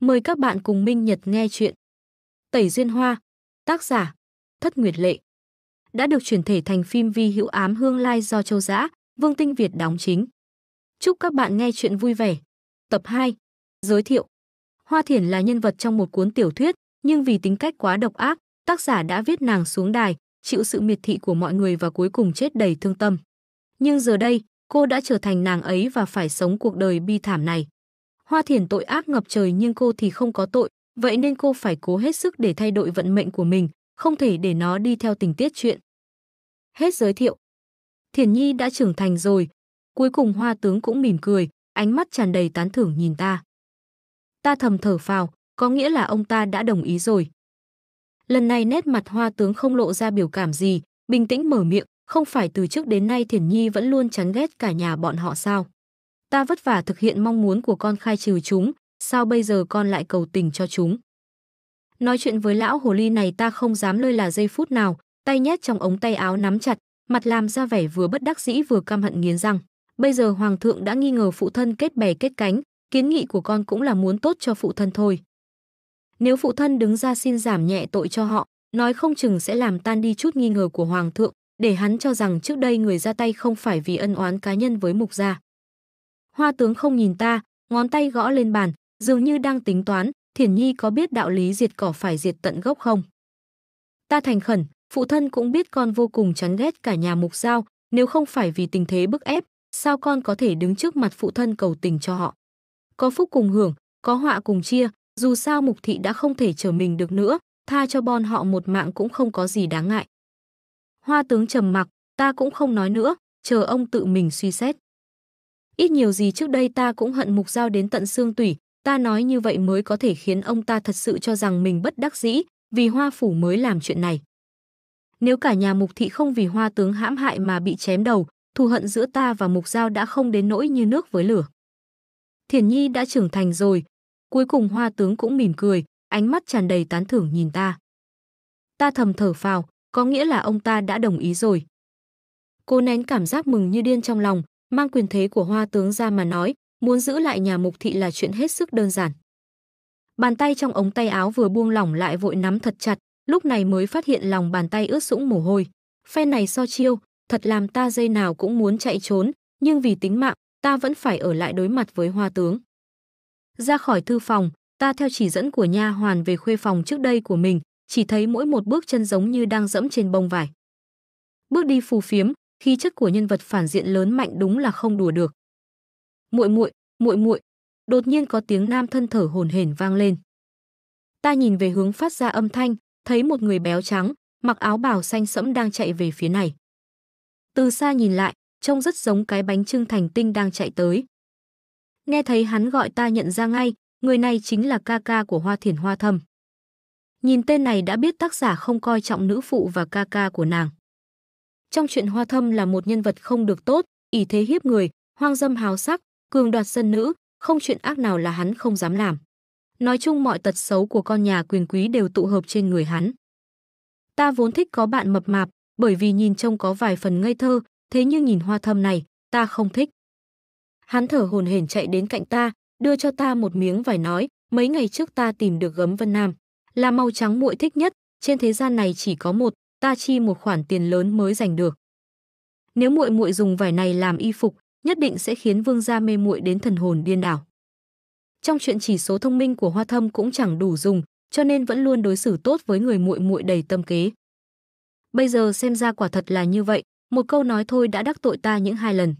Mời các bạn cùng Minh Nhật nghe chuyện. Tẩy Duyên Hoa, tác giả, Thất Nguyệt Lệ. Đã được chuyển thể thành phim vi hữu ám hương lai do Châu Giã, Vương Tinh Việt đóng chính. Chúc các bạn nghe chuyện vui vẻ. Tập 2. Giới thiệu. Hoa Thiển là nhân vật trong một cuốn tiểu thuyết, nhưng vì tính cách quá độc ác, tác giả đã viết nàng xuống đài, chịu sự miệt thị của mọi người và cuối cùng chết đầy thương tâm. Nhưng giờ đây, cô đã trở thành nàng ấy và phải sống cuộc đời bi thảm này. Hoa Thiển tội ác ngập trời nhưng cô thì không có tội, vậy nên cô phải cố hết sức để thay đổi vận mệnh của mình, không thể để nó đi theo tình tiết chuyện. Hết giới thiệu. Thiển Nhi đã trưởng thành rồi. Cuối cùng Hoa Tướng cũng mỉm cười, ánh mắt tràn đầy tán thưởng nhìn ta. Ta thầm thở phào, có nghĩa là ông ta đã đồng ý rồi. Lần này nét mặt Hoa Tướng không lộ ra biểu cảm gì, bình tĩnh mở miệng, không phải từ trước đến nay Thiển Nhi vẫn luôn chán ghét cả nhà bọn họ sao. Ta vất vả thực hiện mong muốn của con khai trừ chúng, sao bây giờ con lại cầu tình cho chúng? Nói chuyện với lão hồ ly này ta không dám lơi là giây phút nào, tay nhét trong ống tay áo nắm chặt, mặt làm ra vẻ vừa bất đắc dĩ vừa căm hận nghiến răng. Bây giờ hoàng thượng đã nghi ngờ phụ thân kết bè kết cánh, kiến nghị của con cũng là muốn tốt cho phụ thân thôi. Nếu phụ thân đứng ra xin giảm nhẹ tội cho họ, nói không chừng sẽ làm tan đi chút nghi ngờ của hoàng thượng, để hắn cho rằng trước đây người ra tay không phải vì ân oán cá nhân với mục gia. Hoa tướng không nhìn ta, ngón tay gõ lên bàn, dường như đang tính toán, Thiển Nhi có biết đạo lý diệt cỏ phải diệt tận gốc không? Ta thành khẩn, phụ thân cũng biết con vô cùng chán ghét cả nhà mục giao, nếu không phải vì tình thế bức ép, sao con có thể đứng trước mặt phụ thân cầu tình cho họ? Có phúc cùng hưởng, có họa cùng chia, dù sao mục thị đã không thể trở mình được nữa, tha cho bọn họ một mạng cũng không có gì đáng ngại. Hoa tướng trầm mặc, ta cũng không nói nữa, chờ ông tự mình suy xét. Ít nhiều gì trước đây ta cũng hận mục giao đến tận xương tủy, ta nói như vậy mới có thể khiến ông ta thật sự cho rằng mình bất đắc dĩ, vì hoa phủ mới làm chuyện này. Nếu cả nhà mục thị không vì hoa tướng hãm hại mà bị chém đầu, thù hận giữa ta và mục giao đã không đến nỗi như nước với lửa. Thiền Nhi đã trưởng thành rồi, cuối cùng hoa tướng cũng mỉm cười, ánh mắt tràn đầy tán thưởng nhìn ta. Ta thầm thở phào, có nghĩa là ông ta đã đồng ý rồi. Cô nén cảm giác mừng như điên trong lòng, Mang quyền thế của hoa tướng ra mà nói, muốn giữ lại nhà mục thị là chuyện hết sức đơn giản. Bàn tay trong ống tay áo vừa buông lỏng lại vội nắm thật chặt, lúc này mới phát hiện lòng bàn tay ướt sũng mồ hôi. Phe này so chiêu, thật làm ta dây nào cũng muốn chạy trốn, nhưng vì tính mạng, ta vẫn phải ở lại đối mặt với hoa tướng. Ra khỏi thư phòng, ta theo chỉ dẫn của nha hoàn về khuê phòng trước đây của mình, chỉ thấy mỗi một bước chân giống như đang dẫm trên bông vải. Bước đi phù phiếm, khí chất của nhân vật phản diện lớn mạnh đúng là không đùa được. Muội muội, muội muội. Đột nhiên có tiếng nam thân thở hổn hển vang lên. Ta nhìn về hướng phát ra âm thanh, thấy một người béo trắng, mặc áo bào xanh sẫm đang chạy về phía này. Từ xa nhìn lại, trông rất giống cái bánh trưng thành tinh đang chạy tới. Nghe thấy hắn gọi ta nhận ra ngay, người này chính là ca ca của Hoa Thiển Hoa Thâm. Nhìn tên này đã biết tác giả không coi trọng nữ phụ và ca ca của nàng. Trong chuyện Hoa Thâm là một nhân vật không được tốt, ỷ thế hiếp người, hoang dâm hào sắc, cường đoạt dân nữ, không chuyện ác nào là hắn không dám làm. Nói chung mọi tật xấu của con nhà quyền quý đều tụ hợp trên người hắn. Ta vốn thích có bạn mập mạp, bởi vì nhìn trông có vài phần ngây thơ, thế nhưng nhìn Hoa Thâm này, ta không thích. Hắn thở hồn hển chạy đến cạnh ta, đưa cho ta một miếng vải nói, mấy ngày trước ta tìm được gấm Vân Nam, là màu trắng muội thích nhất, trên thế gian này chỉ có một, ta chi một khoản tiền lớn mới giành được. Nếu muội muội dùng vải này làm y phục, nhất định sẽ khiến vương gia mê muội đến thần hồn điên đảo. Trong chuyện chỉ số thông minh của Hoa Thâm cũng chẳng đủ dùng, cho nên vẫn luôn đối xử tốt với người muội muội đầy tâm kế. Bây giờ xem ra quả thật là như vậy, một câu nói thôi đã đắc tội ta những hai lần.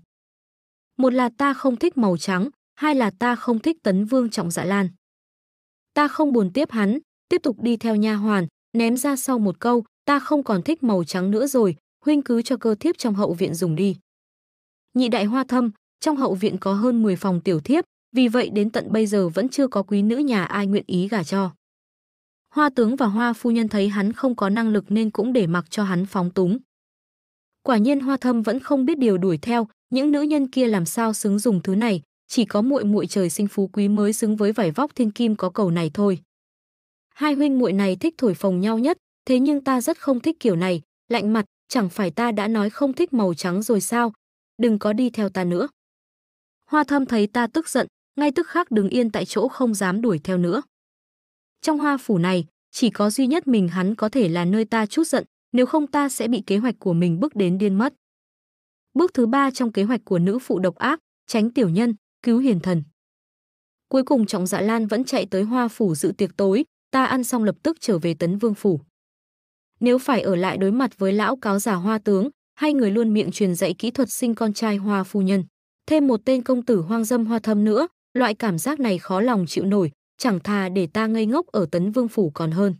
Một là ta không thích màu trắng, hai là ta không thích tấn vương trọng dạ lan. Ta không buồn tiếp hắn, tiếp tục đi theo nha hoàn, ném ra sau một câu, ta không còn thích màu trắng nữa rồi, huynh cứ cho cơ thiếp trong hậu viện dùng đi. Nhị đại hoa thâm, trong hậu viện có hơn 10 phòng tiểu thiếp, vì vậy đến tận bây giờ vẫn chưa có quý nữ nhà ai nguyện ý gả cho. Hoa tướng và hoa phu nhân thấy hắn không có năng lực nên cũng để mặc cho hắn phóng túng. Quả nhiên hoa thâm vẫn không biết điều đuổi theo, những nữ nhân kia làm sao xứng dùng thứ này, chỉ có muội muội trời sinh phú quý mới xứng với vải vóc thiên kim có cầu này thôi. Hai huynh muội này thích thổi phồng nhau nhất, thế nhưng ta rất không thích kiểu này, lạnh mặt, chẳng phải ta đã nói không thích màu trắng rồi sao? Đừng có đi theo ta nữa. Hoa thâm thấy ta tức giận, ngay tức khắc đứng yên tại chỗ không dám đuổi theo nữa. Trong hoa phủ này, chỉ có duy nhất mình hắn có thể là nơi ta chút giận, nếu không ta sẽ bị kế hoạch của mình bước đến điên mất. Bước thứ ba trong kế hoạch của nữ phụ độc ác, tránh tiểu nhân, cứu hiền thần. Cuối cùng Trọng Dạ Lan vẫn chạy tới hoa phủ dự tiệc tối, ta ăn xong lập tức trở về Tấn Vương phủ. Nếu phải ở lại đối mặt với lão cáo giả hoa tướng, hay người luôn miệng truyền dạy kỹ thuật sinh con trai hoa phu nhân, thêm một tên công tử hoang dâm hoa thâm nữa, loại cảm giác này khó lòng chịu nổi, chẳng thà để ta ngây ngốc ở tấn vương phủ còn hơn.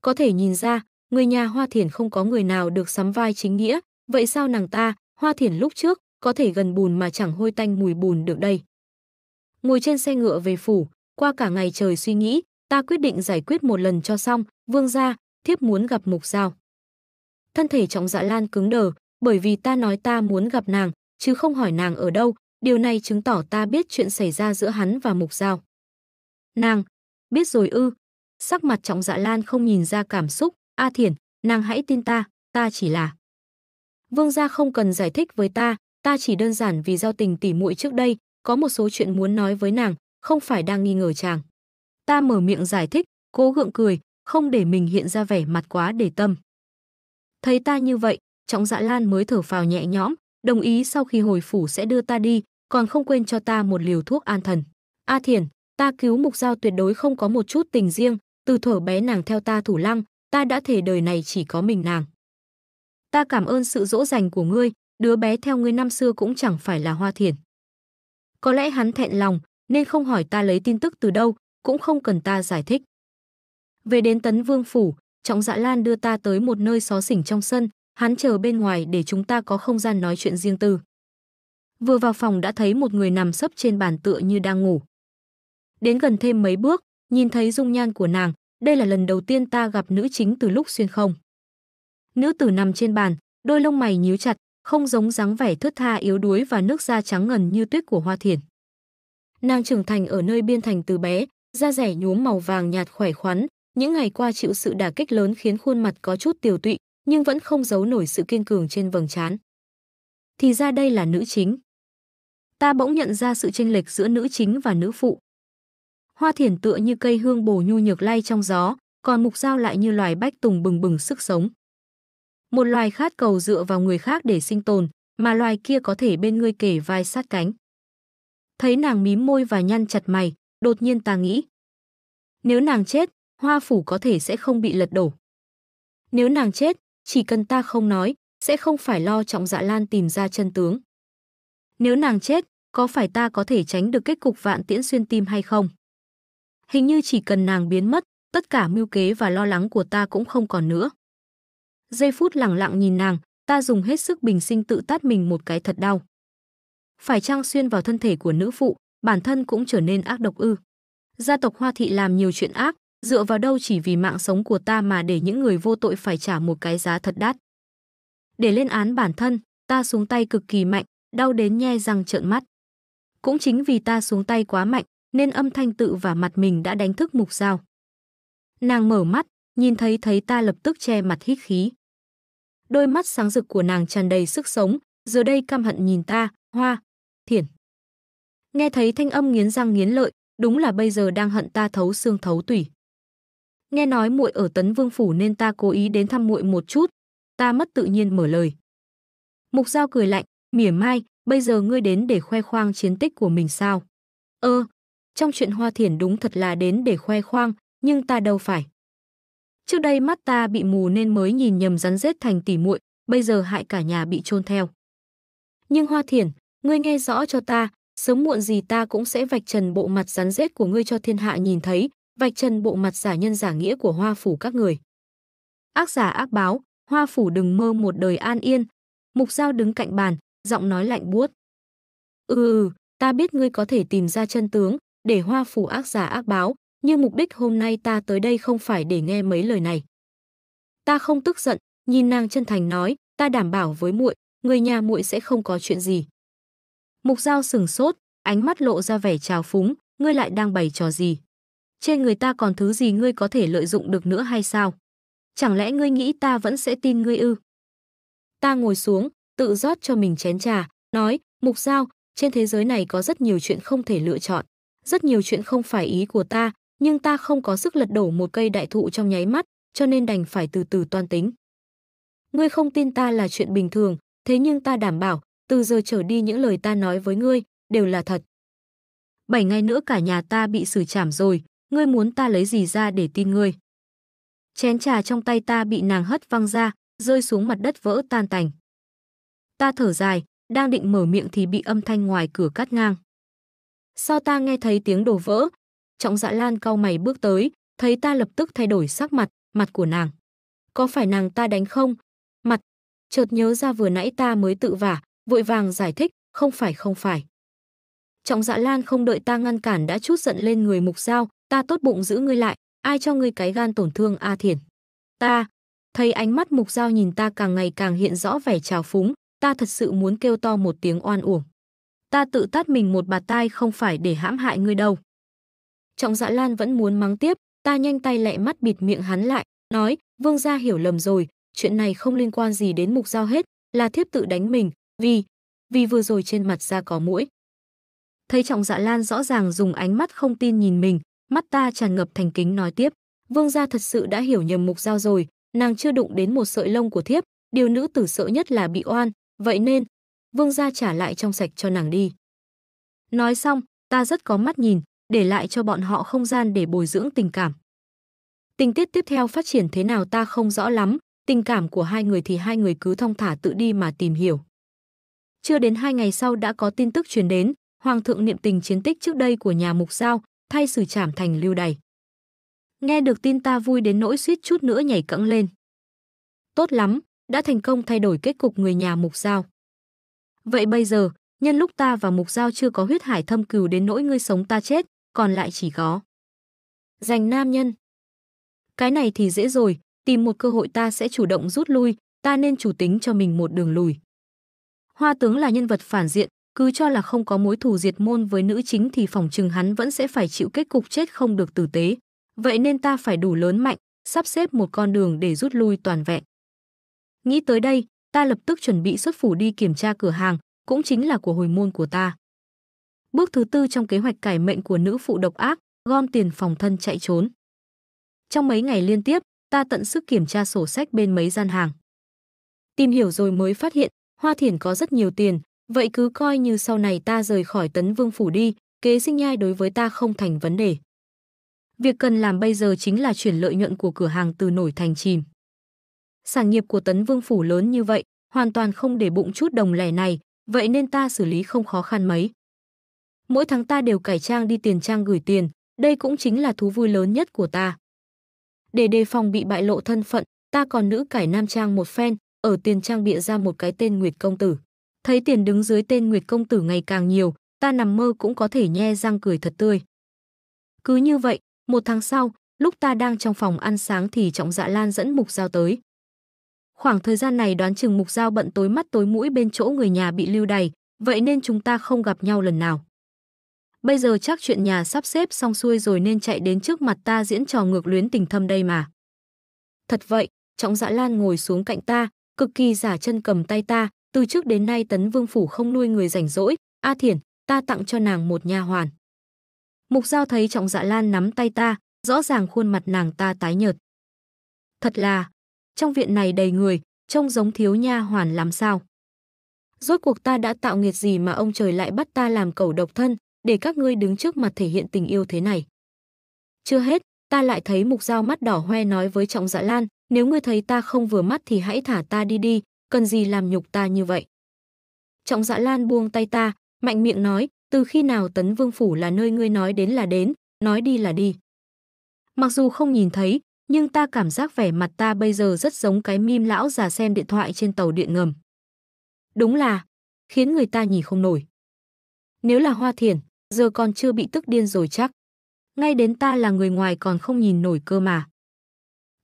Có thể nhìn ra, người nhà hoa thiền không có người nào được sắm vai chính nghĩa, vậy sao nàng ta, hoa thiền lúc trước, có thể gần bùn mà chẳng hôi tanh mùi bùn được đây. Ngồi trên xe ngựa về phủ, qua cả ngày trời suy nghĩ, ta quyết định giải quyết một lần cho xong, vương gia, thiếp muốn gặp Mục Giao. Thân thể trọng dạ lan cứng đờ, bởi vì ta nói ta muốn gặp nàng, chứ không hỏi nàng ở đâu, điều này chứng tỏ ta biết chuyện xảy ra giữa hắn và Mục Giao. Nàng, biết rồi ư, sắc mặt trọng dạ lan không nhìn ra cảm xúc, A à Thiển, nàng hãy tin ta, ta chỉ là... Vương gia không cần giải thích với ta, ta chỉ đơn giản vì giao tình tỉ muội trước đây, có một số chuyện muốn nói với nàng, không phải đang nghi ngờ chàng. Ta mở miệng giải thích, cố gượng cười, không để mình hiện ra vẻ mặt quá để tâm. Thấy ta như vậy, Trọng Dạ Lan mới thở phào nhẹ nhõm, đồng ý sau khi hồi phủ sẽ đưa ta đi, còn không quên cho ta một liều thuốc an thần. A thiền ta cứu Mục Giao tuyệt đối không có một chút tình riêng, từ thở bé nàng theo ta thủ lăng, ta đã thể đời này chỉ có mình nàng. Ta cảm ơn sự dỗ dành của ngươi, đứa bé theo ngươi năm xưa cũng chẳng phải là Hoa thiền Có lẽ hắn thẹn lòng, nên không hỏi ta lấy tin tức từ đâu, cũng không cần ta giải thích. Về đến Tấn Vương Phủ, Trọng Dạ Lan đưa ta tới một nơi xó xỉnh trong sân, hắn chờ bên ngoài để chúng ta có không gian nói chuyện riêng tư. Vừa vào phòng đã thấy một người nằm sấp trên bàn tựa như đang ngủ. Đến gần thêm mấy bước, nhìn thấy dung nhan của nàng, đây là lần đầu tiên ta gặp nữ chính từ lúc xuyên không. Nữ tử nằm trên bàn, đôi lông mày nhíu chặt, không giống dáng vẻ thướt tha yếu đuối và nước da trắng ngần như tuyết của hoa thiền. Nàng trưởng thành ở nơi biên thành từ bé, da rẻ nhuốm màu vàng nhạt khỏe khoắn, những ngày qua chịu sự đả kích lớn khiến khuôn mặt có chút tiều tụy, nhưng vẫn không giấu nổi sự kiên cường trên vầng trán. Thì ra đây là nữ chính. Ta bỗng nhận ra sự chênh lệch giữa nữ chính và nữ phụ. Hoa thiển tựa như cây hương bổ nhu nhược lay trong gió, còn mục dao lại như loài bách tùng bừng bừng sức sống. Một loài khát cầu dựa vào người khác để sinh tồn, mà loài kia có thể bên ngươi kể vai sát cánh. Thấy nàng mím môi và nhăn chặt mày, đột nhiên ta nghĩ. Nếu nàng chết, hoa phủ có thể sẽ không bị lật đổ. Nếu nàng chết, chỉ cần ta không nói, sẽ không phải lo trọng dạ lan tìm ra chân tướng. Nếu nàng chết, có phải ta có thể tránh được kết cục vạn tiễn xuyên tim hay không? Hình như chỉ cần nàng biến mất, tất cả mưu kế và lo lắng của ta cũng không còn nữa. Giây phút lặng lặng nhìn nàng, ta dùng hết sức bình sinh tự tát mình một cái thật đau. Phải trang xuyên vào thân thể của nữ phụ, bản thân cũng trở nên ác độc ư. Gia tộc Hoa Thị làm nhiều chuyện ác, Dựa vào đâu chỉ vì mạng sống của ta mà để những người vô tội phải trả một cái giá thật đắt. Để lên án bản thân, ta xuống tay cực kỳ mạnh, đau đến nhe răng trợn mắt. Cũng chính vì ta xuống tay quá mạnh, nên âm thanh tự và mặt mình đã đánh thức mục dao. Nàng mở mắt, nhìn thấy thấy ta lập tức che mặt hít khí. Đôi mắt sáng rực của nàng tràn đầy sức sống, giờ đây căm hận nhìn ta, hoa, thiển. Nghe thấy thanh âm nghiến răng nghiến lợi, đúng là bây giờ đang hận ta thấu xương thấu tủy nghe nói muội ở Tấn Vương phủ nên ta cố ý đến thăm muội một chút." Ta mất tự nhiên mở lời. Mục Giao cười lạnh, mỉa mai, "Bây giờ ngươi đến để khoe khoang chiến tích của mình sao?" "Ơ, ờ, trong chuyện Hoa Thiển đúng thật là đến để khoe khoang, nhưng ta đâu phải." Trước đây mắt ta bị mù nên mới nhìn nhầm rắn rết thành tỉ muội, bây giờ hại cả nhà bị chôn theo. Nhưng Hoa Thiển, ngươi nghe rõ cho ta, sớm muộn gì ta cũng sẽ vạch trần bộ mặt rắn rết của ngươi cho thiên hạ nhìn thấy, vạch trần bộ mặt giả nhân giả nghĩa của hoa phủ các người. Ác giả ác báo, hoa phủ đừng mơ một đời an yên. Mục Giao đứng cạnh bàn, giọng nói lạnh buốt. Ừ, ừ, ừ, ta biết ngươi có thể tìm ra chân tướng, để hoa phủ ác giả ác báo, nhưng mục đích hôm nay ta tới đây không phải để nghe mấy lời này. Ta không tức giận, nhìn nàng chân thành nói, ta đảm bảo với muội, người nhà muội sẽ không có chuyện gì. Mục Giao sừng sốt, ánh mắt lộ ra vẻ trào phúng, ngươi lại đang bày trò gì? trên người ta còn thứ gì ngươi có thể lợi dụng được nữa hay sao? Chẳng lẽ ngươi nghĩ ta vẫn sẽ tin ngươi ư? Ta ngồi xuống, tự rót cho mình chén trà, nói, mục giao, trên thế giới này có rất nhiều chuyện không thể lựa chọn. Rất nhiều chuyện không phải ý của ta, nhưng ta không có sức lật đổ một cây đại thụ trong nháy mắt, cho nên đành phải từ từ toan tính. Ngươi không tin ta là chuyện bình thường, thế nhưng ta đảm bảo, từ giờ trở đi những lời ta nói với ngươi đều là thật. Bảy ngày nữa cả nhà ta bị xử trảm rồi, ngươi muốn ta lấy gì ra để tin ngươi. Chén trà trong tay ta bị nàng hất văng ra, rơi xuống mặt đất vỡ tan tành. Ta thở dài, đang định mở miệng thì bị âm thanh ngoài cửa cắt ngang. Sao ta nghe thấy tiếng đổ vỡ? Trọng dạ lan cau mày bước tới, thấy ta lập tức thay đổi sắc mặt, mặt của nàng. Có phải nàng ta đánh không? Mặt, chợt nhớ ra vừa nãy ta mới tự vả, vội vàng giải thích, không phải không phải. Trọng dạ lan không đợi ta ngăn cản đã chút giận lên người mục dao, ta tốt bụng giữ ngươi lại, ai cho ngươi cái gan tổn thương A Thiển. Ta, thấy ánh mắt mục dao nhìn ta càng ngày càng hiện rõ vẻ trào phúng, ta thật sự muốn kêu to một tiếng oan uổng. Ta tự tát mình một bà tai không phải để hãm hại ngươi đâu. Trọng dạ lan vẫn muốn mắng tiếp, ta nhanh tay lẹ mắt bịt miệng hắn lại, nói, vương gia hiểu lầm rồi, chuyện này không liên quan gì đến mục dao hết, là thiếp tự đánh mình, vì, vì vừa rồi trên mặt ra có mũi. Thấy trọng dạ lan rõ ràng dùng ánh mắt không tin nhìn mình, mắt ta tràn ngập thành kính nói tiếp, vương gia thật sự đã hiểu nhầm mục giao rồi, nàng chưa đụng đến một sợi lông của thiếp, điều nữ tử sợ nhất là bị oan, vậy nên, vương gia trả lại trong sạch cho nàng đi. Nói xong, ta rất có mắt nhìn, để lại cho bọn họ không gian để bồi dưỡng tình cảm. Tình tiết tiếp theo phát triển thế nào ta không rõ lắm, tình cảm của hai người thì hai người cứ thong thả tự đi mà tìm hiểu. Chưa đến hai ngày sau đã có tin tức truyền đến, Hoàng thượng niệm tình chiến tích trước đây của nhà Mục Giao, thay sử trảm thành lưu đày. Nghe được tin ta vui đến nỗi suýt chút nữa nhảy cẫng lên. Tốt lắm, đã thành công thay đổi kết cục người nhà Mục Giao. Vậy bây giờ, nhân lúc ta và Mục Giao chưa có huyết hải thâm cừu đến nỗi ngươi sống ta chết, còn lại chỉ có. Dành nam nhân. Cái này thì dễ rồi, tìm một cơ hội ta sẽ chủ động rút lui, ta nên chủ tính cho mình một đường lùi. Hoa tướng là nhân vật phản diện, cứ cho là không có mối thù diệt môn với nữ chính thì phòng trừng hắn vẫn sẽ phải chịu kết cục chết không được tử tế. Vậy nên ta phải đủ lớn mạnh, sắp xếp một con đường để rút lui toàn vẹn. Nghĩ tới đây, ta lập tức chuẩn bị xuất phủ đi kiểm tra cửa hàng, cũng chính là của hồi môn của ta. Bước thứ tư trong kế hoạch cải mệnh của nữ phụ độc ác, gom tiền phòng thân chạy trốn. Trong mấy ngày liên tiếp, ta tận sức kiểm tra sổ sách bên mấy gian hàng. Tìm hiểu rồi mới phát hiện, Hoa Thiển có rất nhiều tiền, Vậy cứ coi như sau này ta rời khỏi tấn vương phủ đi, kế sinh nhai đối với ta không thành vấn đề. Việc cần làm bây giờ chính là chuyển lợi nhuận của cửa hàng từ nổi thành chìm. Sản nghiệp của tấn vương phủ lớn như vậy, hoàn toàn không để bụng chút đồng lẻ này, vậy nên ta xử lý không khó khăn mấy. Mỗi tháng ta đều cải trang đi tiền trang gửi tiền, đây cũng chính là thú vui lớn nhất của ta. Để đề phòng bị bại lộ thân phận, ta còn nữ cải nam trang một phen, ở tiền trang bịa ra một cái tên Nguyệt Công Tử. Thấy tiền đứng dưới tên Nguyệt công tử ngày càng nhiều, ta nằm mơ cũng có thể nhe răng cười thật tươi. Cứ như vậy, một tháng sau, lúc ta đang trong phòng ăn sáng thì Trọng Dạ Lan dẫn Mục Giao tới. Khoảng thời gian này đoán chừng Mục Giao bận tối mắt tối mũi bên chỗ người nhà bị lưu đày, vậy nên chúng ta không gặp nhau lần nào. Bây giờ chắc chuyện nhà sắp xếp xong xuôi rồi nên chạy đến trước mặt ta diễn trò ngược luyến tình thâm đây mà. Thật vậy, Trọng Dạ Lan ngồi xuống cạnh ta, cực kỳ giả chân cầm tay ta, từ trước đến nay Tấn Vương Phủ không nuôi người rảnh rỗi, A Thiển, ta tặng cho nàng một nha hoàn. Mục Giao thấy Trọng Dạ Lan nắm tay ta, rõ ràng khuôn mặt nàng ta tái nhợt. Thật là, trong viện này đầy người, trông giống thiếu nha hoàn làm sao. Rốt cuộc ta đã tạo nghiệt gì mà ông trời lại bắt ta làm cầu độc thân, để các ngươi đứng trước mặt thể hiện tình yêu thế này. Chưa hết, ta lại thấy mục dao mắt đỏ hoe nói với trọng dạ lan, nếu ngươi thấy ta không vừa mắt thì hãy thả ta đi đi, cần gì làm nhục ta như vậy. Trọng dạ lan buông tay ta, mạnh miệng nói, từ khi nào tấn vương phủ là nơi ngươi nói đến là đến, nói đi là đi. Mặc dù không nhìn thấy, nhưng ta cảm giác vẻ mặt ta bây giờ rất giống cái mim lão già xem điện thoại trên tàu điện ngầm. Đúng là, khiến người ta nhìn không nổi. Nếu là hoa thiền, giờ còn chưa bị tức điên rồi chắc. Ngay đến ta là người ngoài còn không nhìn nổi cơ mà.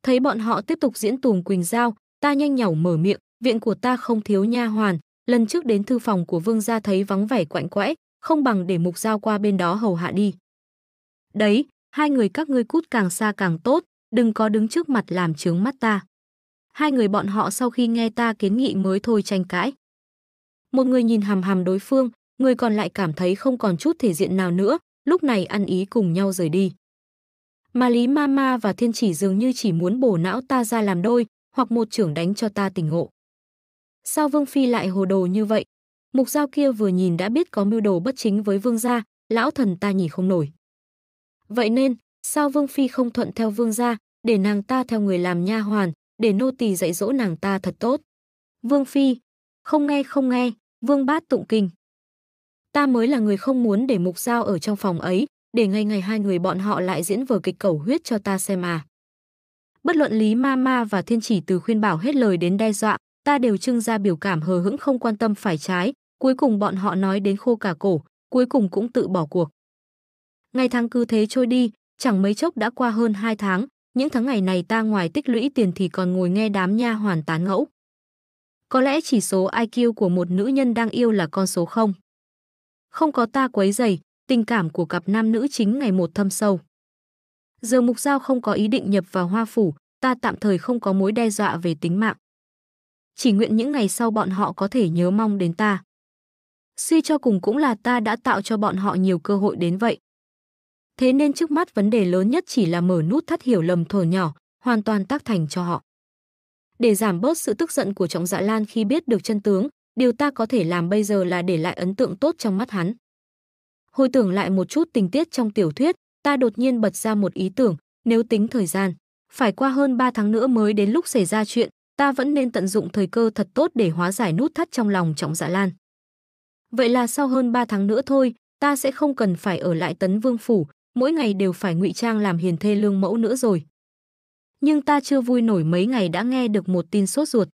Thấy bọn họ tiếp tục diễn tuồng Quỳnh Giao, ta nhanh nhảu mở miệng, viện của ta không thiếu nha hoàn, lần trước đến thư phòng của vương gia thấy vắng vẻ quạnh quẽ, không bằng để mục giao qua bên đó hầu hạ đi. Đấy, hai người các ngươi cút càng xa càng tốt, đừng có đứng trước mặt làm trướng mắt ta. Hai người bọn họ sau khi nghe ta kiến nghị mới thôi tranh cãi. Một người nhìn hàm hàm đối phương, người còn lại cảm thấy không còn chút thể diện nào nữa, lúc này ăn ý cùng nhau rời đi. Mà Lý ma ma và Thiên Chỉ dường như chỉ muốn bổ não ta ra làm đôi, hoặc một trưởng đánh cho ta tỉnh ngộ. Sao Vương Phi lại hồ đồ như vậy? Mục giao kia vừa nhìn đã biết có mưu đồ bất chính với Vương gia, lão thần ta nhìn không nổi. Vậy nên, sao Vương Phi không thuận theo Vương gia, để nàng ta theo người làm nha hoàn, để nô tỳ dạy dỗ nàng ta thật tốt. Vương Phi, không nghe không nghe, Vương bát tụng kinh. Ta mới là người không muốn để mục giao ở trong phòng ấy, để ngày ngày hai người bọn họ lại diễn vở kịch cầu huyết cho ta xem à. Bất luận Lý Ma Ma và Thiên Chỉ từ khuyên bảo hết lời đến đe dọa, ta đều trưng ra biểu cảm hờ hững không quan tâm phải trái, cuối cùng bọn họ nói đến khô cả cổ, cuối cùng cũng tự bỏ cuộc. Ngày tháng cứ thế trôi đi, chẳng mấy chốc đã qua hơn 2 tháng, những tháng ngày này ta ngoài tích lũy tiền thì còn ngồi nghe đám nha hoàn tán ngẫu. Có lẽ chỉ số IQ của một nữ nhân đang yêu là con số 0. Không có ta quấy dày, tình cảm của cặp nam nữ chính ngày một thâm sâu. Giờ Mục Giao không có ý định nhập vào hoa phủ, ta tạm thời không có mối đe dọa về tính mạng chỉ nguyện những ngày sau bọn họ có thể nhớ mong đến ta. Suy cho cùng cũng là ta đã tạo cho bọn họ nhiều cơ hội đến vậy. Thế nên trước mắt vấn đề lớn nhất chỉ là mở nút thắt hiểu lầm thổi nhỏ, hoàn toàn tác thành cho họ. Để giảm bớt sự tức giận của Trọng Dạ Lan khi biết được chân tướng, điều ta có thể làm bây giờ là để lại ấn tượng tốt trong mắt hắn. Hồi tưởng lại một chút tình tiết trong tiểu thuyết, ta đột nhiên bật ra một ý tưởng, nếu tính thời gian, phải qua hơn 3 tháng nữa mới đến lúc xảy ra chuyện, ta vẫn nên tận dụng thời cơ thật tốt để hóa giải nút thắt trong lòng Trọng Dạ Lan. Vậy là sau hơn 3 tháng nữa thôi, ta sẽ không cần phải ở lại Tấn Vương phủ, mỗi ngày đều phải ngụy trang làm hiền thê lương mẫu nữa rồi. Nhưng ta chưa vui nổi mấy ngày đã nghe được một tin sốt ruột.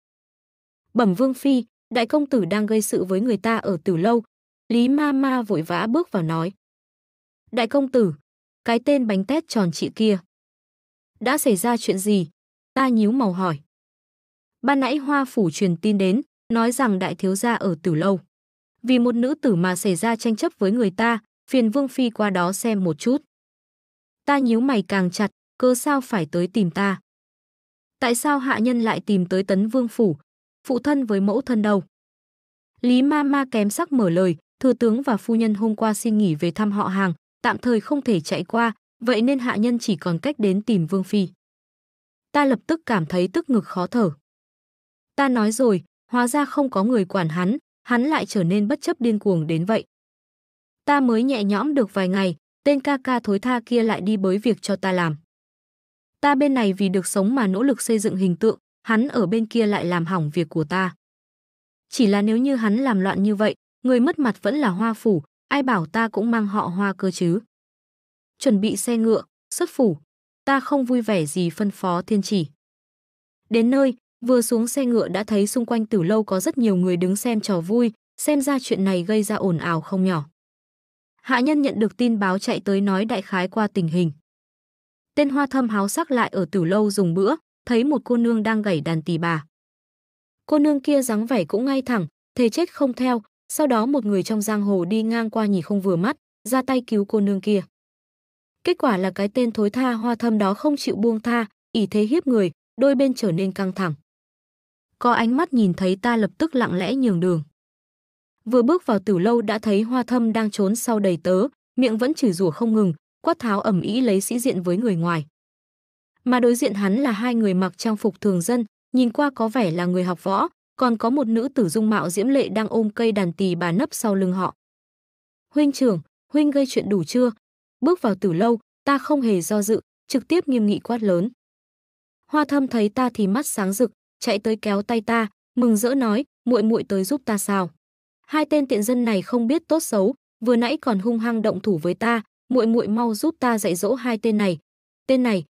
Bẩm Vương phi, đại công tử đang gây sự với người ta ở Tử lâu. Lý Ma Ma vội vã bước vào nói: "Đại công tử, cái tên bánh tét tròn chị kia, đã xảy ra chuyện gì?" Ta nhíu màu hỏi ban nãy Hoa Phủ truyền tin đến, nói rằng đại thiếu gia ở tử lâu. Vì một nữ tử mà xảy ra tranh chấp với người ta, phiền Vương Phi qua đó xem một chút. Ta nhíu mày càng chặt, cớ sao phải tới tìm ta? Tại sao hạ nhân lại tìm tới tấn Vương Phủ, phụ thân với mẫu thân đâu? Lý ma ma kém sắc mở lời, thừa tướng và phu nhân hôm qua xin nghỉ về thăm họ hàng, tạm thời không thể chạy qua, vậy nên hạ nhân chỉ còn cách đến tìm Vương Phi. Ta lập tức cảm thấy tức ngực khó thở. Ta nói rồi, hóa ra không có người quản hắn, hắn lại trở nên bất chấp điên cuồng đến vậy. Ta mới nhẹ nhõm được vài ngày, tên ca ca thối tha kia lại đi bới việc cho ta làm. Ta bên này vì được sống mà nỗ lực xây dựng hình tượng, hắn ở bên kia lại làm hỏng việc của ta. Chỉ là nếu như hắn làm loạn như vậy, người mất mặt vẫn là hoa phủ, ai bảo ta cũng mang họ hoa cơ chứ. Chuẩn bị xe ngựa, xuất phủ, ta không vui vẻ gì phân phó thiên chỉ. Đến nơi, Vừa xuống xe ngựa đã thấy xung quanh từ lâu có rất nhiều người đứng xem trò vui, xem ra chuyện này gây ra ồn ào không nhỏ. Hạ nhân nhận được tin báo chạy tới nói đại khái qua tình hình. Tên hoa thâm háo sắc lại ở tử lâu dùng bữa, thấy một cô nương đang gảy đàn tỳ bà. Cô nương kia dáng vẻ cũng ngay thẳng, thề chết không theo, sau đó một người trong giang hồ đi ngang qua nhìn không vừa mắt, ra tay cứu cô nương kia. Kết quả là cái tên thối tha hoa thâm đó không chịu buông tha, ỷ thế hiếp người, đôi bên trở nên căng thẳng có ánh mắt nhìn thấy ta lập tức lặng lẽ nhường đường. Vừa bước vào tử lâu đã thấy hoa thâm đang trốn sau đầy tớ, miệng vẫn chửi rủa không ngừng, quát tháo ẩm ý lấy sĩ diện với người ngoài. Mà đối diện hắn là hai người mặc trang phục thường dân, nhìn qua có vẻ là người học võ, còn có một nữ tử dung mạo diễm lệ đang ôm cây đàn tỳ bà nấp sau lưng họ. Huynh trưởng, huynh gây chuyện đủ chưa? Bước vào tử lâu, ta không hề do dự, trực tiếp nghiêm nghị quát lớn. Hoa thâm thấy ta thì mắt sáng rực, chạy tới kéo tay ta, mừng rỡ nói, muội muội tới giúp ta sao? Hai tên tiện dân này không biết tốt xấu, vừa nãy còn hung hăng động thủ với ta, muội muội mau giúp ta dạy dỗ hai tên này. Tên này,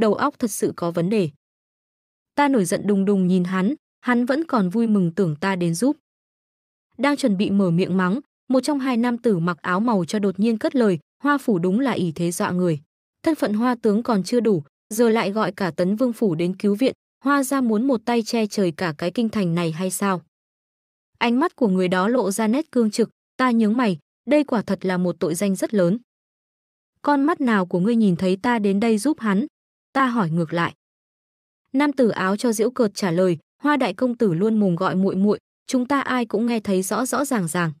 đầu óc thật sự có vấn đề. Ta nổi giận đùng đùng nhìn hắn, hắn vẫn còn vui mừng tưởng ta đến giúp. Đang chuẩn bị mở miệng mắng, một trong hai nam tử mặc áo màu cho đột nhiên cất lời, hoa phủ đúng là ỷ thế dọa người. Thân phận hoa tướng còn chưa đủ, giờ lại gọi cả tấn vương phủ đến cứu viện, Hoa ra muốn một tay che trời cả cái kinh thành này hay sao? Ánh mắt của người đó lộ ra nét cương trực, ta nhướng mày, đây quả thật là một tội danh rất lớn. Con mắt nào của ngươi nhìn thấy ta đến đây giúp hắn? Ta hỏi ngược lại. Nam tử áo cho diễu cợt trả lời, Hoa đại công tử luôn mùng gọi muội muội, chúng ta ai cũng nghe thấy rõ rõ ràng ràng.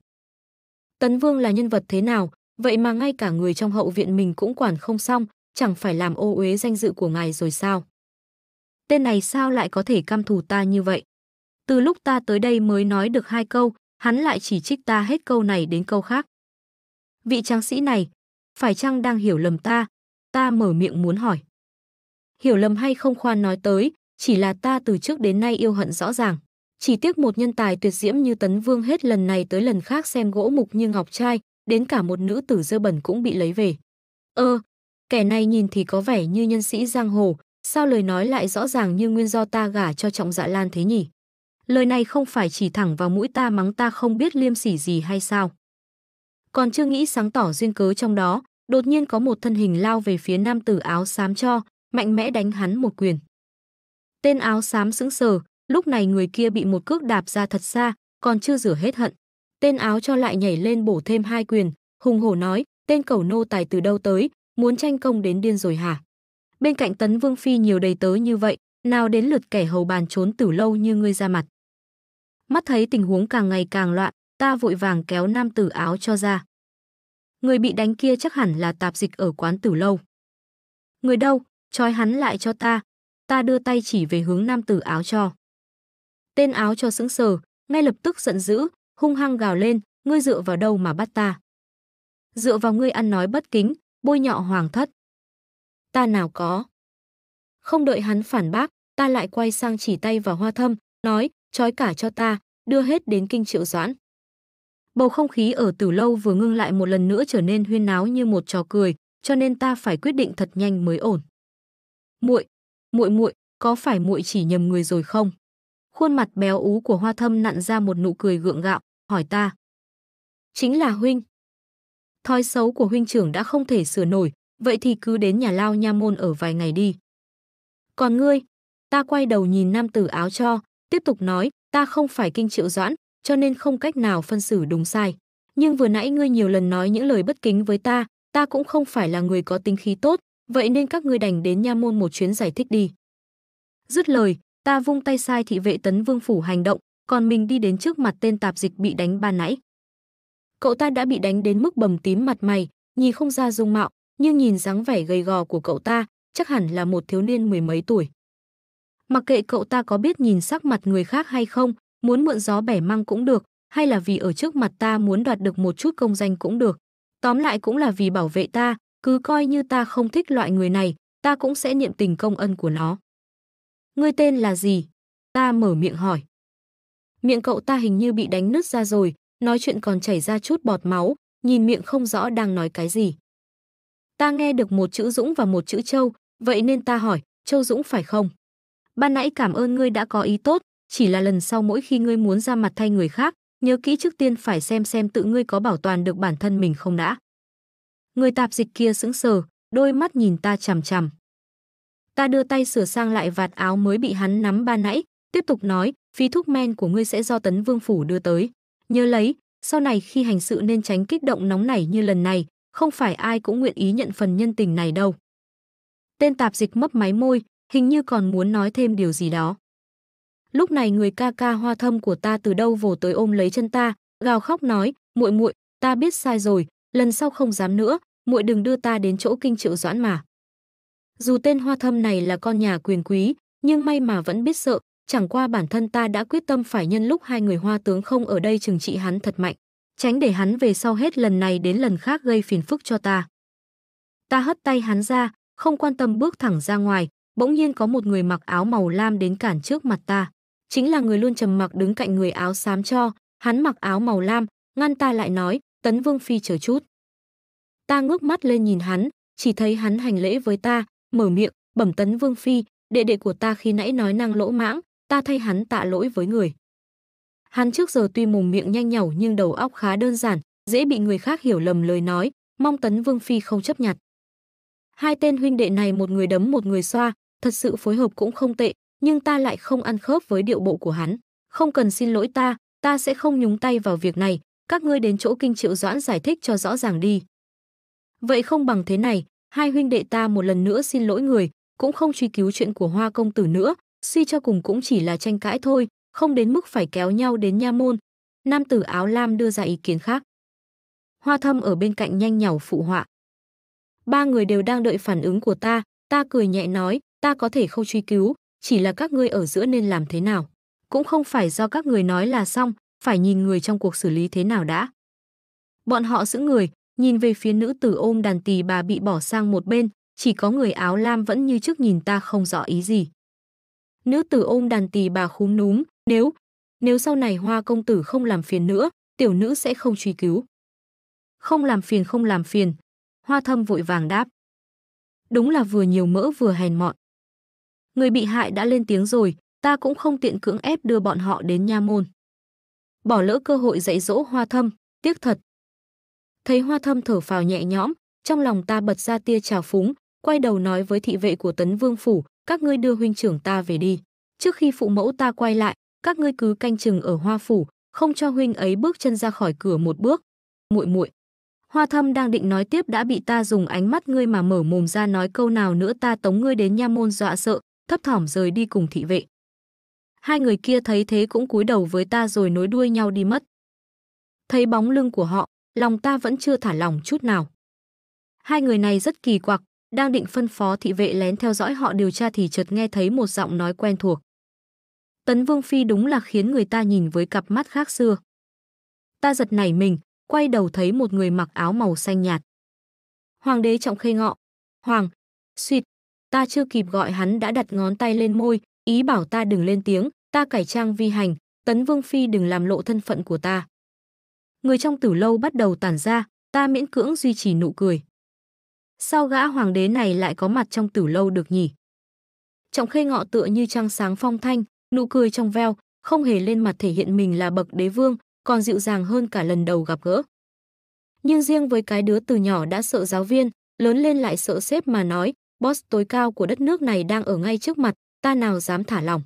Tấn Vương là nhân vật thế nào, vậy mà ngay cả người trong hậu viện mình cũng quản không xong, chẳng phải làm ô uế danh dự của ngài rồi sao? tên này sao lại có thể căm thù ta như vậy? Từ lúc ta tới đây mới nói được hai câu, hắn lại chỉ trích ta hết câu này đến câu khác. Vị tráng sĩ này, phải chăng đang hiểu lầm ta? Ta mở miệng muốn hỏi. Hiểu lầm hay không khoan nói tới, chỉ là ta từ trước đến nay yêu hận rõ ràng. Chỉ tiếc một nhân tài tuyệt diễm như Tấn Vương hết lần này tới lần khác xem gỗ mục như ngọc trai, đến cả một nữ tử dơ bẩn cũng bị lấy về. Ơ, kẻ này nhìn thì có vẻ như nhân sĩ giang hồ, Sao lời nói lại rõ ràng như nguyên do ta gả cho trọng dạ lan thế nhỉ? Lời này không phải chỉ thẳng vào mũi ta mắng ta không biết liêm sỉ gì hay sao? Còn chưa nghĩ sáng tỏ duyên cớ trong đó, đột nhiên có một thân hình lao về phía nam tử áo xám cho, mạnh mẽ đánh hắn một quyền. Tên áo xám sững sờ, lúc này người kia bị một cước đạp ra thật xa, còn chưa rửa hết hận. Tên áo cho lại nhảy lên bổ thêm hai quyền, hùng hổ nói, tên cẩu nô tài từ đâu tới, muốn tranh công đến điên rồi hả? Bên cạnh Tấn Vương Phi nhiều đầy tớ như vậy, nào đến lượt kẻ hầu bàn trốn tử lâu như ngươi ra mặt. Mắt thấy tình huống càng ngày càng loạn, ta vội vàng kéo nam tử áo cho ra. Người bị đánh kia chắc hẳn là tạp dịch ở quán tử lâu. Người đâu, trói hắn lại cho ta. Ta đưa tay chỉ về hướng nam tử áo cho. Tên áo cho sững sờ, ngay lập tức giận dữ, hung hăng gào lên, ngươi dựa vào đâu mà bắt ta. Dựa vào ngươi ăn nói bất kính, bôi nhọ hoàng thất ta nào có. Không đợi hắn phản bác, ta lại quay sang chỉ tay vào hoa thâm, nói, trói cả cho ta, đưa hết đến kinh triệu doãn. Bầu không khí ở từ lâu vừa ngưng lại một lần nữa trở nên huyên náo như một trò cười, cho nên ta phải quyết định thật nhanh mới ổn. Muội, muội muội, có phải muội chỉ nhầm người rồi không? Khuôn mặt béo ú của Hoa Thâm nặn ra một nụ cười gượng gạo, hỏi ta. Chính là huynh. Thói xấu của huynh trưởng đã không thể sửa nổi, Vậy thì cứ đến nhà lao nha môn ở vài ngày đi. Còn ngươi, ta quay đầu nhìn nam tử áo cho, tiếp tục nói, ta không phải kinh triệu doãn, cho nên không cách nào phân xử đúng sai. Nhưng vừa nãy ngươi nhiều lần nói những lời bất kính với ta, ta cũng không phải là người có tính khí tốt, vậy nên các ngươi đành đến nha môn một chuyến giải thích đi. Dứt lời, ta vung tay sai thị vệ tấn vương phủ hành động, còn mình đi đến trước mặt tên tạp dịch bị đánh ban nãy. Cậu ta đã bị đánh đến mức bầm tím mặt mày, nhìn không ra dung mạo, nhưng nhìn dáng vẻ gầy gò của cậu ta, chắc hẳn là một thiếu niên mười mấy tuổi. Mặc kệ cậu ta có biết nhìn sắc mặt người khác hay không, muốn mượn gió bẻ măng cũng được, hay là vì ở trước mặt ta muốn đoạt được một chút công danh cũng được. Tóm lại cũng là vì bảo vệ ta, cứ coi như ta không thích loại người này, ta cũng sẽ niệm tình công ân của nó. Ngươi tên là gì? Ta mở miệng hỏi. Miệng cậu ta hình như bị đánh nứt ra rồi, nói chuyện còn chảy ra chút bọt máu, nhìn miệng không rõ đang nói cái gì. Ta nghe được một chữ Dũng và một chữ Châu, vậy nên ta hỏi, Châu Dũng phải không? Ban nãy cảm ơn ngươi đã có ý tốt, chỉ là lần sau mỗi khi ngươi muốn ra mặt thay người khác, nhớ kỹ trước tiên phải xem xem tự ngươi có bảo toàn được bản thân mình không đã. Người tạp dịch kia sững sờ, đôi mắt nhìn ta chằm chằm. Ta đưa tay sửa sang lại vạt áo mới bị hắn nắm ban nãy, tiếp tục nói, phí thuốc men của ngươi sẽ do tấn vương phủ đưa tới. Nhớ lấy, sau này khi hành sự nên tránh kích động nóng nảy như lần này, không phải ai cũng nguyện ý nhận phần nhân tình này đâu. Tên tạp dịch mấp máy môi, hình như còn muốn nói thêm điều gì đó. Lúc này người ca ca hoa thâm của ta từ đâu vồ tới ôm lấy chân ta, gào khóc nói, muội muội, ta biết sai rồi, lần sau không dám nữa, muội đừng đưa ta đến chỗ kinh triệu doãn mà. Dù tên hoa thâm này là con nhà quyền quý, nhưng may mà vẫn biết sợ, chẳng qua bản thân ta đã quyết tâm phải nhân lúc hai người hoa tướng không ở đây trừng trị hắn thật mạnh tránh để hắn về sau hết lần này đến lần khác gây phiền phức cho ta. Ta hất tay hắn ra, không quan tâm bước thẳng ra ngoài, bỗng nhiên có một người mặc áo màu lam đến cản trước mặt ta. Chính là người luôn trầm mặc đứng cạnh người áo xám cho, hắn mặc áo màu lam, ngăn ta lại nói, tấn vương phi chờ chút. Ta ngước mắt lên nhìn hắn, chỉ thấy hắn hành lễ với ta, mở miệng, bẩm tấn vương phi, đệ đệ của ta khi nãy nói năng lỗ mãng, ta thay hắn tạ lỗi với người. Hắn trước giờ tuy mồm miệng nhanh nhẩu nhưng đầu óc khá đơn giản, dễ bị người khác hiểu lầm lời nói, mong Tấn Vương Phi không chấp nhận. Hai tên huynh đệ này một người đấm một người xoa, thật sự phối hợp cũng không tệ, nhưng ta lại không ăn khớp với điệu bộ của hắn. Không cần xin lỗi ta, ta sẽ không nhúng tay vào việc này, các ngươi đến chỗ kinh triệu doãn giải thích cho rõ ràng đi. Vậy không bằng thế này, hai huynh đệ ta một lần nữa xin lỗi người, cũng không truy cứu chuyện của hoa công tử nữa, suy cho cùng cũng chỉ là tranh cãi thôi, không đến mức phải kéo nhau đến nha môn. Nam tử áo lam đưa ra ý kiến khác. Hoa thâm ở bên cạnh nhanh nhảu phụ họa. Ba người đều đang đợi phản ứng của ta, ta cười nhẹ nói, ta có thể không truy cứu, chỉ là các ngươi ở giữa nên làm thế nào. Cũng không phải do các người nói là xong, phải nhìn người trong cuộc xử lý thế nào đã. Bọn họ giữ người, nhìn về phía nữ tử ôm đàn tỳ bà bị bỏ sang một bên, chỉ có người áo lam vẫn như trước nhìn ta không rõ ý gì. Nữ tử ôm đàn tỳ bà khúm núm, nếu, nếu sau này hoa công tử không làm phiền nữa, tiểu nữ sẽ không truy cứu. Không làm phiền không làm phiền, hoa thâm vội vàng đáp. Đúng là vừa nhiều mỡ vừa hèn mọn. Người bị hại đã lên tiếng rồi, ta cũng không tiện cưỡng ép đưa bọn họ đến nha môn. Bỏ lỡ cơ hội dạy dỗ hoa thâm, tiếc thật. Thấy hoa thâm thở phào nhẹ nhõm, trong lòng ta bật ra tia trào phúng, quay đầu nói với thị vệ của tấn vương phủ, các ngươi đưa huynh trưởng ta về đi. Trước khi phụ mẫu ta quay lại, các ngươi cứ canh chừng ở hoa phủ, không cho huynh ấy bước chân ra khỏi cửa một bước. Muội muội. Hoa Thâm đang định nói tiếp đã bị ta dùng ánh mắt ngươi mà mở mồm ra nói câu nào nữa ta tống ngươi đến nha môn dọa sợ, thấp thỏm rời đi cùng thị vệ. Hai người kia thấy thế cũng cúi đầu với ta rồi nối đuôi nhau đi mất. Thấy bóng lưng của họ, lòng ta vẫn chưa thả lòng chút nào. Hai người này rất kỳ quặc, đang định phân phó thị vệ lén theo dõi họ điều tra thì chợt nghe thấy một giọng nói quen thuộc. Tấn Vương Phi đúng là khiến người ta nhìn với cặp mắt khác xưa. Ta giật nảy mình, quay đầu thấy một người mặc áo màu xanh nhạt. Hoàng đế trọng khê ngọ. Hoàng, suýt, ta chưa kịp gọi hắn đã đặt ngón tay lên môi, ý bảo ta đừng lên tiếng, ta cải trang vi hành, Tấn Vương Phi đừng làm lộ thân phận của ta. Người trong tử lâu bắt đầu tản ra, ta miễn cưỡng duy trì nụ cười. Sao gã hoàng đế này lại có mặt trong tử lâu được nhỉ? Trọng khê ngọ tựa như trăng sáng phong thanh, Nụ cười trong veo, không hề lên mặt thể hiện mình là bậc đế vương, còn dịu dàng hơn cả lần đầu gặp gỡ. Nhưng riêng với cái đứa từ nhỏ đã sợ giáo viên, lớn lên lại sợ sếp mà nói, boss tối cao của đất nước này đang ở ngay trước mặt, ta nào dám thả lòng.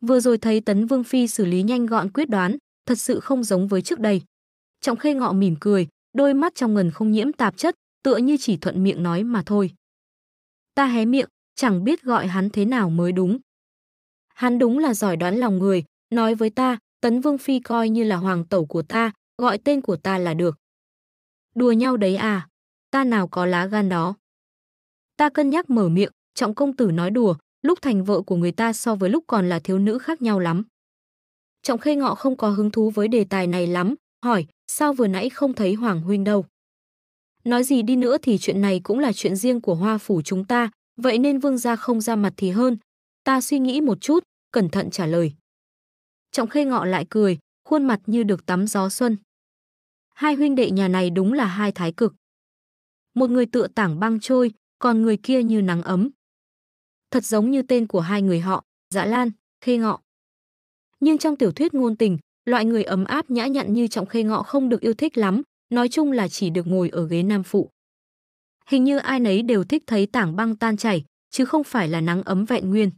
Vừa rồi thấy Tấn Vương Phi xử lý nhanh gọn quyết đoán, thật sự không giống với trước đây. Trọng Khê Ngọ mỉm cười, đôi mắt trong ngần không nhiễm tạp chất, tựa như chỉ thuận miệng nói mà thôi. Ta hé miệng, chẳng biết gọi hắn thế nào mới đúng. Hắn đúng là giỏi đoán lòng người, nói với ta, Tấn Vương Phi coi như là hoàng tẩu của ta, gọi tên của ta là được. Đùa nhau đấy à, ta nào có lá gan đó. Ta cân nhắc mở miệng, trọng công tử nói đùa, lúc thành vợ của người ta so với lúc còn là thiếu nữ khác nhau lắm. Trọng khê ngọ không có hứng thú với đề tài này lắm, hỏi, sao vừa nãy không thấy Hoàng Huynh đâu? Nói gì đi nữa thì chuyện này cũng là chuyện riêng của hoa phủ chúng ta, vậy nên vương gia không ra mặt thì hơn, Ta suy nghĩ một chút, cẩn thận trả lời. Trọng khê ngọ lại cười, khuôn mặt như được tắm gió xuân. Hai huynh đệ nhà này đúng là hai thái cực. Một người tựa tảng băng trôi, còn người kia như nắng ấm. Thật giống như tên của hai người họ, Dạ Lan, Khê Ngọ. Nhưng trong tiểu thuyết ngôn tình, loại người ấm áp nhã nhặn như Trọng Khê Ngọ không được yêu thích lắm, nói chung là chỉ được ngồi ở ghế nam phụ. Hình như ai nấy đều thích thấy tảng băng tan chảy, chứ không phải là nắng ấm vẹn nguyên.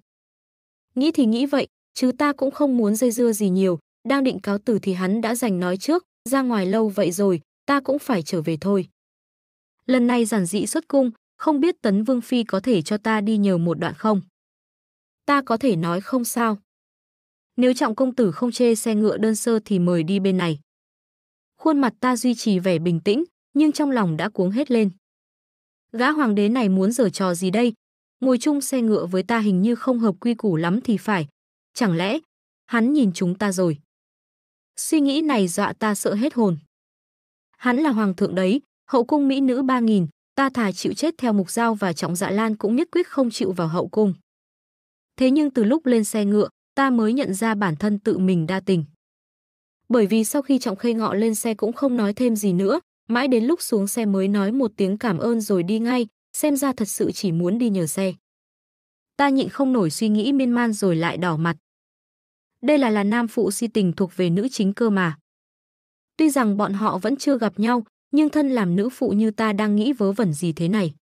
Nghĩ thì nghĩ vậy, chứ ta cũng không muốn dây dưa gì nhiều, đang định cáo từ thì hắn đã giành nói trước, ra ngoài lâu vậy rồi, ta cũng phải trở về thôi. Lần này giản dị xuất cung, không biết Tấn Vương Phi có thể cho ta đi nhờ một đoạn không? Ta có thể nói không sao. Nếu trọng công tử không chê xe ngựa đơn sơ thì mời đi bên này. Khuôn mặt ta duy trì vẻ bình tĩnh, nhưng trong lòng đã cuống hết lên. Gã hoàng đế này muốn giở trò gì đây, ngồi chung xe ngựa với ta hình như không hợp quy củ lắm thì phải. Chẳng lẽ, hắn nhìn chúng ta rồi. Suy nghĩ này dọa ta sợ hết hồn. Hắn là hoàng thượng đấy, hậu cung mỹ nữ ba nghìn ta thà chịu chết theo mục dao và trọng dạ lan cũng nhất quyết không chịu vào hậu cung. Thế nhưng từ lúc lên xe ngựa, ta mới nhận ra bản thân tự mình đa tình. Bởi vì sau khi trọng khê ngọ lên xe cũng không nói thêm gì nữa, mãi đến lúc xuống xe mới nói một tiếng cảm ơn rồi đi ngay, xem ra thật sự chỉ muốn đi nhờ xe. Ta nhịn không nổi suy nghĩ miên man rồi lại đỏ mặt. Đây là là nam phụ si tình thuộc về nữ chính cơ mà. Tuy rằng bọn họ vẫn chưa gặp nhau, nhưng thân làm nữ phụ như ta đang nghĩ vớ vẩn gì thế này.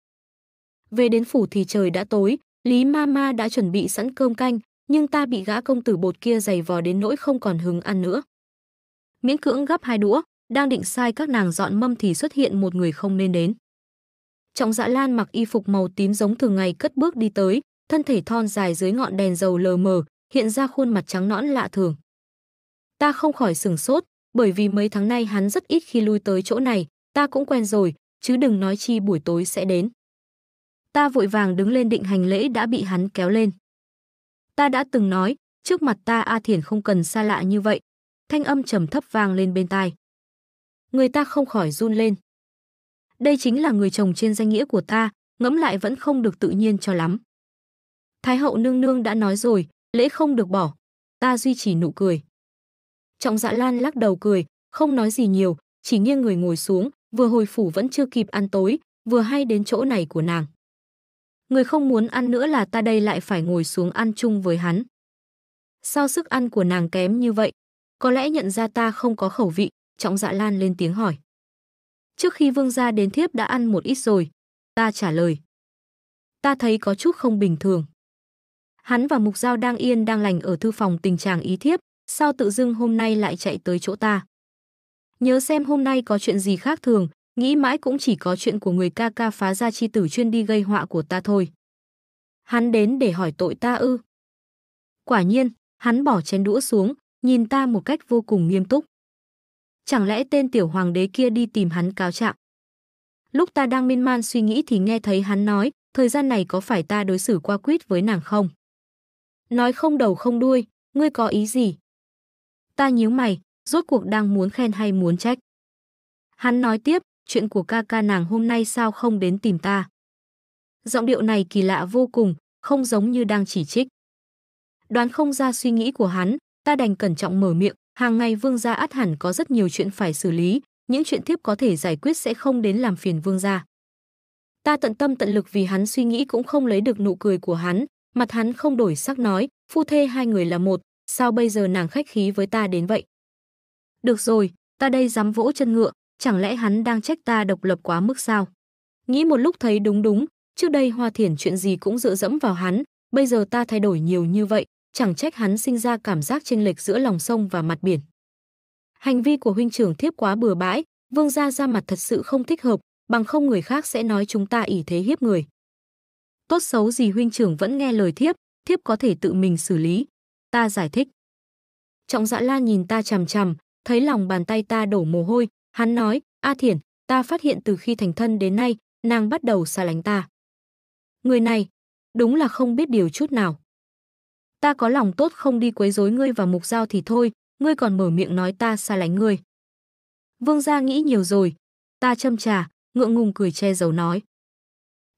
Về đến phủ thì trời đã tối, Lý Mama đã chuẩn bị sẵn cơm canh, nhưng ta bị gã công tử bột kia giày vò đến nỗi không còn hứng ăn nữa. Miễn cưỡng gấp hai đũa, đang định sai các nàng dọn mâm thì xuất hiện một người không nên đến. Trọng Dạ Lan mặc y phục màu tím giống thường ngày cất bước đi tới, thân thể thon dài dưới ngọn đèn dầu lờ mờ, hiện ra khuôn mặt trắng nõn lạ thường. Ta không khỏi sửng sốt, bởi vì mấy tháng nay hắn rất ít khi lui tới chỗ này, ta cũng quen rồi, chứ đừng nói chi buổi tối sẽ đến. Ta vội vàng đứng lên định hành lễ đã bị hắn kéo lên. Ta đã từng nói, trước mặt ta A Thiển không cần xa lạ như vậy. Thanh âm trầm thấp vang lên bên tai. Người ta không khỏi run lên, đây chính là người chồng trên danh nghĩa của ta, ngẫm lại vẫn không được tự nhiên cho lắm. Thái hậu nương nương đã nói rồi, lễ không được bỏ, ta duy trì nụ cười. Trọng dạ lan lắc đầu cười, không nói gì nhiều, chỉ nghiêng người ngồi xuống, vừa hồi phủ vẫn chưa kịp ăn tối, vừa hay đến chỗ này của nàng. Người không muốn ăn nữa là ta đây lại phải ngồi xuống ăn chung với hắn. Sao sức ăn của nàng kém như vậy? Có lẽ nhận ra ta không có khẩu vị, trọng dạ lan lên tiếng hỏi. Trước khi vương gia đến thiếp đã ăn một ít rồi. Ta trả lời. Ta thấy có chút không bình thường. Hắn và Mục Giao đang yên đang lành ở thư phòng tình trạng ý thiếp, sao tự dưng hôm nay lại chạy tới chỗ ta? Nhớ xem hôm nay có chuyện gì khác thường, nghĩ mãi cũng chỉ có chuyện của người ca ca phá gia chi tử chuyên đi gây họa của ta thôi. Hắn đến để hỏi tội ta ư. Quả nhiên, hắn bỏ chén đũa xuống, nhìn ta một cách vô cùng nghiêm túc. Chẳng lẽ tên tiểu hoàng đế kia đi tìm hắn cáo trạng? Lúc ta đang miên man suy nghĩ thì nghe thấy hắn nói, thời gian này có phải ta đối xử qua quýt với nàng không? Nói không đầu không đuôi, ngươi có ý gì? Ta nhíu mày, rốt cuộc đang muốn khen hay muốn trách? Hắn nói tiếp, chuyện của ca ca nàng hôm nay sao không đến tìm ta? Giọng điệu này kỳ lạ vô cùng, không giống như đang chỉ trích. Đoán không ra suy nghĩ của hắn, ta đành cẩn trọng mở miệng, Hàng ngày vương gia át hẳn có rất nhiều chuyện phải xử lý, những chuyện thiếp có thể giải quyết sẽ không đến làm phiền vương gia. Ta tận tâm tận lực vì hắn suy nghĩ cũng không lấy được nụ cười của hắn, mặt hắn không đổi sắc nói, phu thê hai người là một, sao bây giờ nàng khách khí với ta đến vậy? Được rồi, ta đây dám vỗ chân ngựa, chẳng lẽ hắn đang trách ta độc lập quá mức sao? Nghĩ một lúc thấy đúng đúng, trước đây Hoa Thiển chuyện gì cũng dựa dẫm vào hắn, bây giờ ta thay đổi nhiều như vậy, chẳng trách hắn sinh ra cảm giác chênh lệch giữa lòng sông và mặt biển. Hành vi của huynh trưởng thiếp quá bừa bãi, vương gia ra mặt thật sự không thích hợp, bằng không người khác sẽ nói chúng ta ỷ thế hiếp người. Tốt xấu gì huynh trưởng vẫn nghe lời thiếp, thiếp có thể tự mình xử lý. Ta giải thích. Trọng dạ la nhìn ta chằm chằm, thấy lòng bàn tay ta đổ mồ hôi, hắn nói, A Thiển, ta phát hiện từ khi thành thân đến nay, nàng bắt đầu xa lánh ta. Người này, đúng là không biết điều chút nào ta có lòng tốt không đi quấy rối ngươi và mục giao thì thôi, ngươi còn mở miệng nói ta xa lánh ngươi. Vương gia nghĩ nhiều rồi, ta châm trà, ngượng ngùng cười che giấu nói.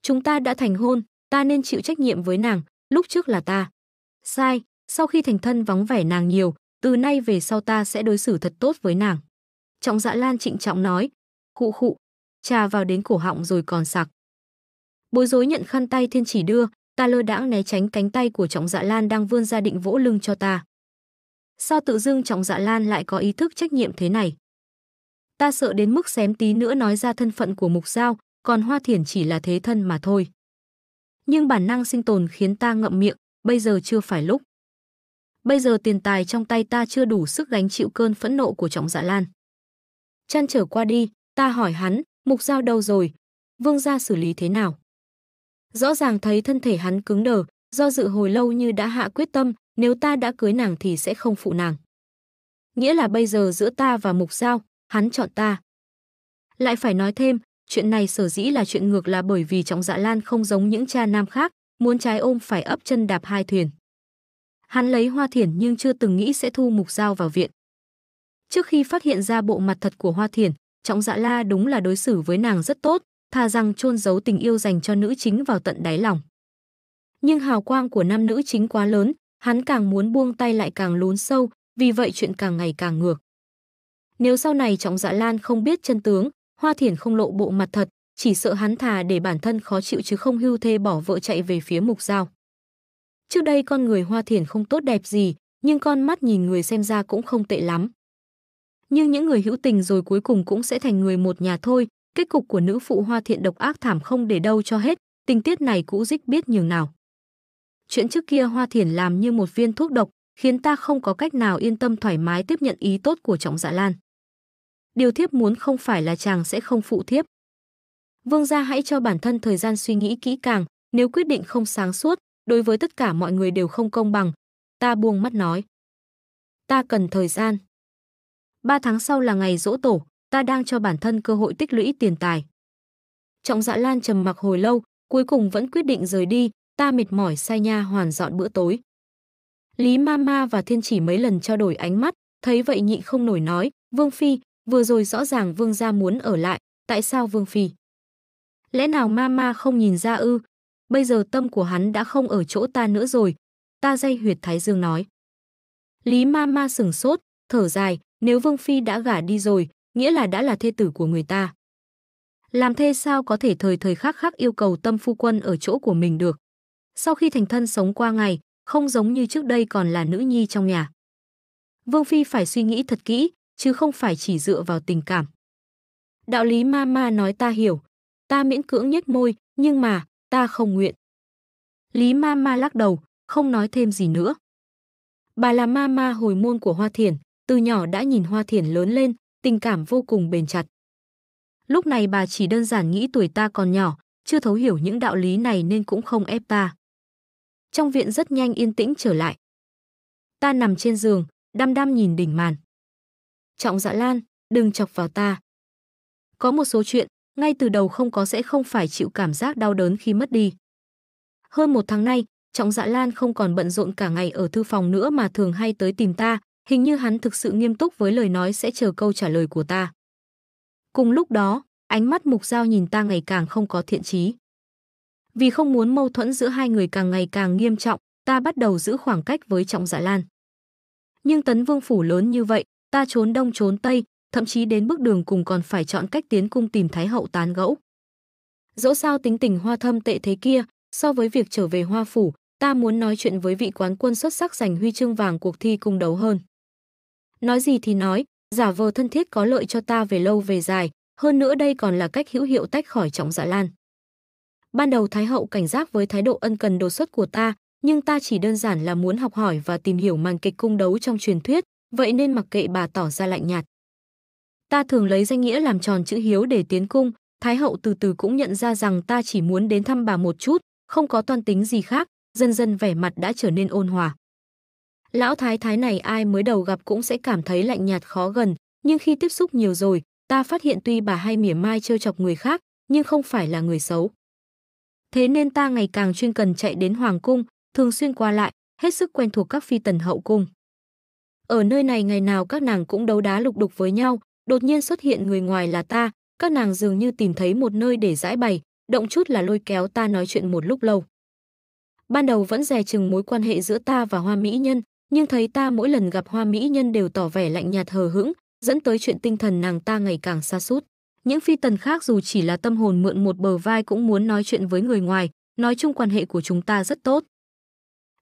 Chúng ta đã thành hôn, ta nên chịu trách nhiệm với nàng, lúc trước là ta. Sai, sau khi thành thân vắng vẻ nàng nhiều, từ nay về sau ta sẽ đối xử thật tốt với nàng. Trọng dạ lan trịnh trọng nói, khụ khụ, trà vào đến cổ họng rồi còn sặc. Bối rối nhận khăn tay thiên chỉ đưa, Ta lơ đãng né tránh cánh tay của Trọng Dạ Lan đang vươn ra định vỗ lưng cho ta. Sao tự dưng Trọng Dạ Lan lại có ý thức trách nhiệm thế này? Ta sợ đến mức xém tí nữa nói ra thân phận của Mục Giao, còn Hoa Thiển chỉ là thế thân mà thôi. Nhưng bản năng sinh tồn khiến ta ngậm miệng, bây giờ chưa phải lúc. Bây giờ tiền tài trong tay ta chưa đủ sức gánh chịu cơn phẫn nộ của Trọng Dạ Lan. Chăn trở qua đi, ta hỏi hắn, Mục Giao đâu rồi? Vương gia xử lý thế nào? rõ ràng thấy thân thể hắn cứng đờ, do dự hồi lâu như đã hạ quyết tâm, nếu ta đã cưới nàng thì sẽ không phụ nàng. Nghĩa là bây giờ giữa ta và Mục Giao, hắn chọn ta. Lại phải nói thêm, chuyện này sở dĩ là chuyện ngược là bởi vì trọng dạ lan không giống những cha nam khác, muốn trái ôm phải ấp chân đạp hai thuyền. Hắn lấy hoa thiển nhưng chưa từng nghĩ sẽ thu Mục Giao vào viện. Trước khi phát hiện ra bộ mặt thật của hoa thiển, trọng dạ la đúng là đối xử với nàng rất tốt, thà rằng chôn giấu tình yêu dành cho nữ chính vào tận đáy lòng. Nhưng hào quang của nam nữ chính quá lớn, hắn càng muốn buông tay lại càng lún sâu, vì vậy chuyện càng ngày càng ngược. Nếu sau này Trọng Dạ Lan không biết chân tướng, Hoa Thiển không lộ bộ mặt thật, chỉ sợ hắn thà để bản thân khó chịu chứ không hưu thê bỏ vợ chạy về phía mục giao Trước đây con người Hoa Thiển không tốt đẹp gì, nhưng con mắt nhìn người xem ra cũng không tệ lắm. Nhưng những người hữu tình rồi cuối cùng cũng sẽ thành người một nhà thôi, Kết cục của nữ phụ hoa thiện độc ác thảm không để đâu cho hết, tình tiết này cũ dích biết nhường nào. Chuyện trước kia hoa thiển làm như một viên thuốc độc, khiến ta không có cách nào yên tâm thoải mái tiếp nhận ý tốt của trọng dạ lan. Điều thiếp muốn không phải là chàng sẽ không phụ thiếp. Vương gia hãy cho bản thân thời gian suy nghĩ kỹ càng, nếu quyết định không sáng suốt, đối với tất cả mọi người đều không công bằng. Ta buông mắt nói. Ta cần thời gian. Ba tháng sau là ngày dỗ tổ, ta đang cho bản thân cơ hội tích lũy tiền tài. Trọng Dạ Lan trầm mặc hồi lâu, cuối cùng vẫn quyết định rời đi, ta mệt mỏi sai nha hoàn dọn bữa tối. Lý Mama và Thiên Chỉ mấy lần trao đổi ánh mắt, thấy vậy nhịn không nổi nói, "Vương phi, vừa rồi rõ ràng vương gia muốn ở lại, tại sao vương phi?" Lẽ nào Mama không nhìn ra ư? Bây giờ tâm của hắn đã không ở chỗ ta nữa rồi, ta dây huyệt Thái Dương nói. Lý Mama sửng sốt, thở dài, nếu Vương Phi đã gả đi rồi, nghĩa là đã là thê tử của người ta. Làm thê sao có thể thời thời khắc khắc yêu cầu tâm phu quân ở chỗ của mình được. Sau khi thành thân sống qua ngày, không giống như trước đây còn là nữ nhi trong nhà. Vương Phi phải suy nghĩ thật kỹ, chứ không phải chỉ dựa vào tình cảm. Đạo lý ma ma nói ta hiểu, ta miễn cưỡng nhếch môi, nhưng mà, ta không nguyện. Lý ma ma lắc đầu, không nói thêm gì nữa. Bà là ma ma hồi môn của Hoa Thiển, từ nhỏ đã nhìn Hoa Thiển lớn lên, tình cảm vô cùng bền chặt. Lúc này bà chỉ đơn giản nghĩ tuổi ta còn nhỏ, chưa thấu hiểu những đạo lý này nên cũng không ép ta. Trong viện rất nhanh yên tĩnh trở lại. Ta nằm trên giường, đăm đăm nhìn đỉnh màn. Trọng dạ lan, đừng chọc vào ta. Có một số chuyện, ngay từ đầu không có sẽ không phải chịu cảm giác đau đớn khi mất đi. Hơn một tháng nay, Trọng Dạ Lan không còn bận rộn cả ngày ở thư phòng nữa mà thường hay tới tìm ta, Hình như hắn thực sự nghiêm túc với lời nói sẽ chờ câu trả lời của ta. Cùng lúc đó, ánh mắt Mục Giao nhìn ta ngày càng không có thiện trí. Vì không muốn mâu thuẫn giữa hai người càng ngày càng nghiêm trọng, ta bắt đầu giữ khoảng cách với Trọng Dạ Lan. Nhưng tấn vương phủ lớn như vậy, ta trốn đông trốn tây, thậm chí đến bước đường cùng còn phải chọn cách tiến cung tìm Thái hậu tán gẫu. Dẫu sao tính tình hoa thâm tệ thế kia, so với việc trở về hoa phủ, ta muốn nói chuyện với vị quán quân xuất sắc giành huy chương vàng cuộc thi cung đấu hơn nói gì thì nói, giả vờ thân thiết có lợi cho ta về lâu về dài, hơn nữa đây còn là cách hữu hiệu tách khỏi trọng dạ lan. Ban đầu Thái hậu cảnh giác với thái độ ân cần đột xuất của ta, nhưng ta chỉ đơn giản là muốn học hỏi và tìm hiểu màn kịch cung đấu trong truyền thuyết, vậy nên mặc kệ bà tỏ ra lạnh nhạt. Ta thường lấy danh nghĩa làm tròn chữ hiếu để tiến cung, Thái hậu từ từ cũng nhận ra rằng ta chỉ muốn đến thăm bà một chút, không có toan tính gì khác, dần dần vẻ mặt đã trở nên ôn hòa. Lão thái thái này ai mới đầu gặp cũng sẽ cảm thấy lạnh nhạt khó gần, nhưng khi tiếp xúc nhiều rồi, ta phát hiện tuy bà hay mỉa mai trêu chọc người khác, nhưng không phải là người xấu. Thế nên ta ngày càng chuyên cần chạy đến Hoàng Cung, thường xuyên qua lại, hết sức quen thuộc các phi tần hậu cung. Ở nơi này ngày nào các nàng cũng đấu đá lục đục với nhau, đột nhiên xuất hiện người ngoài là ta, các nàng dường như tìm thấy một nơi để giải bày, động chút là lôi kéo ta nói chuyện một lúc lâu. Ban đầu vẫn dè chừng mối quan hệ giữa ta và hoa mỹ nhân, nhưng thấy ta mỗi lần gặp hoa mỹ nhân đều tỏ vẻ lạnh nhạt hờ hững, dẫn tới chuyện tinh thần nàng ta ngày càng xa sút Những phi tần khác dù chỉ là tâm hồn mượn một bờ vai cũng muốn nói chuyện với người ngoài, nói chung quan hệ của chúng ta rất tốt.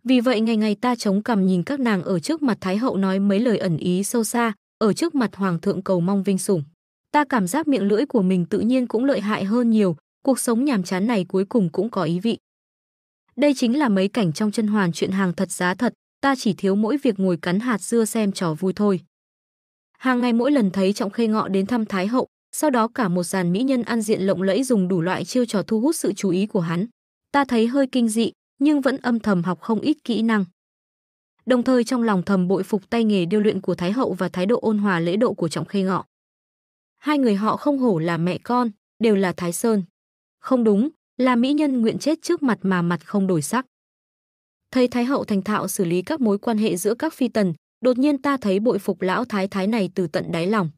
Vì vậy ngày ngày ta chống cằm nhìn các nàng ở trước mặt Thái hậu nói mấy lời ẩn ý sâu xa, ở trước mặt Hoàng thượng cầu mong vinh sủng. Ta cảm giác miệng lưỡi của mình tự nhiên cũng lợi hại hơn nhiều, cuộc sống nhàm chán này cuối cùng cũng có ý vị. Đây chính là mấy cảnh trong chân hoàn chuyện hàng thật giá thật, ta chỉ thiếu mỗi việc ngồi cắn hạt dưa xem trò vui thôi. Hàng ngày mỗi lần thấy Trọng Khê Ngọ đến thăm Thái Hậu, sau đó cả một dàn mỹ nhân ăn diện lộng lẫy dùng đủ loại chiêu trò thu hút sự chú ý của hắn. Ta thấy hơi kinh dị, nhưng vẫn âm thầm học không ít kỹ năng. Đồng thời trong lòng thầm bội phục tay nghề điêu luyện của Thái Hậu và thái độ ôn hòa lễ độ của Trọng Khê Ngọ. Hai người họ không hổ là mẹ con, đều là Thái Sơn. Không đúng, là mỹ nhân nguyện chết trước mặt mà mặt không đổi sắc. Thấy Thái hậu thành thạo xử lý các mối quan hệ giữa các phi tần, đột nhiên ta thấy bội phục lão thái thái này từ tận đáy lòng.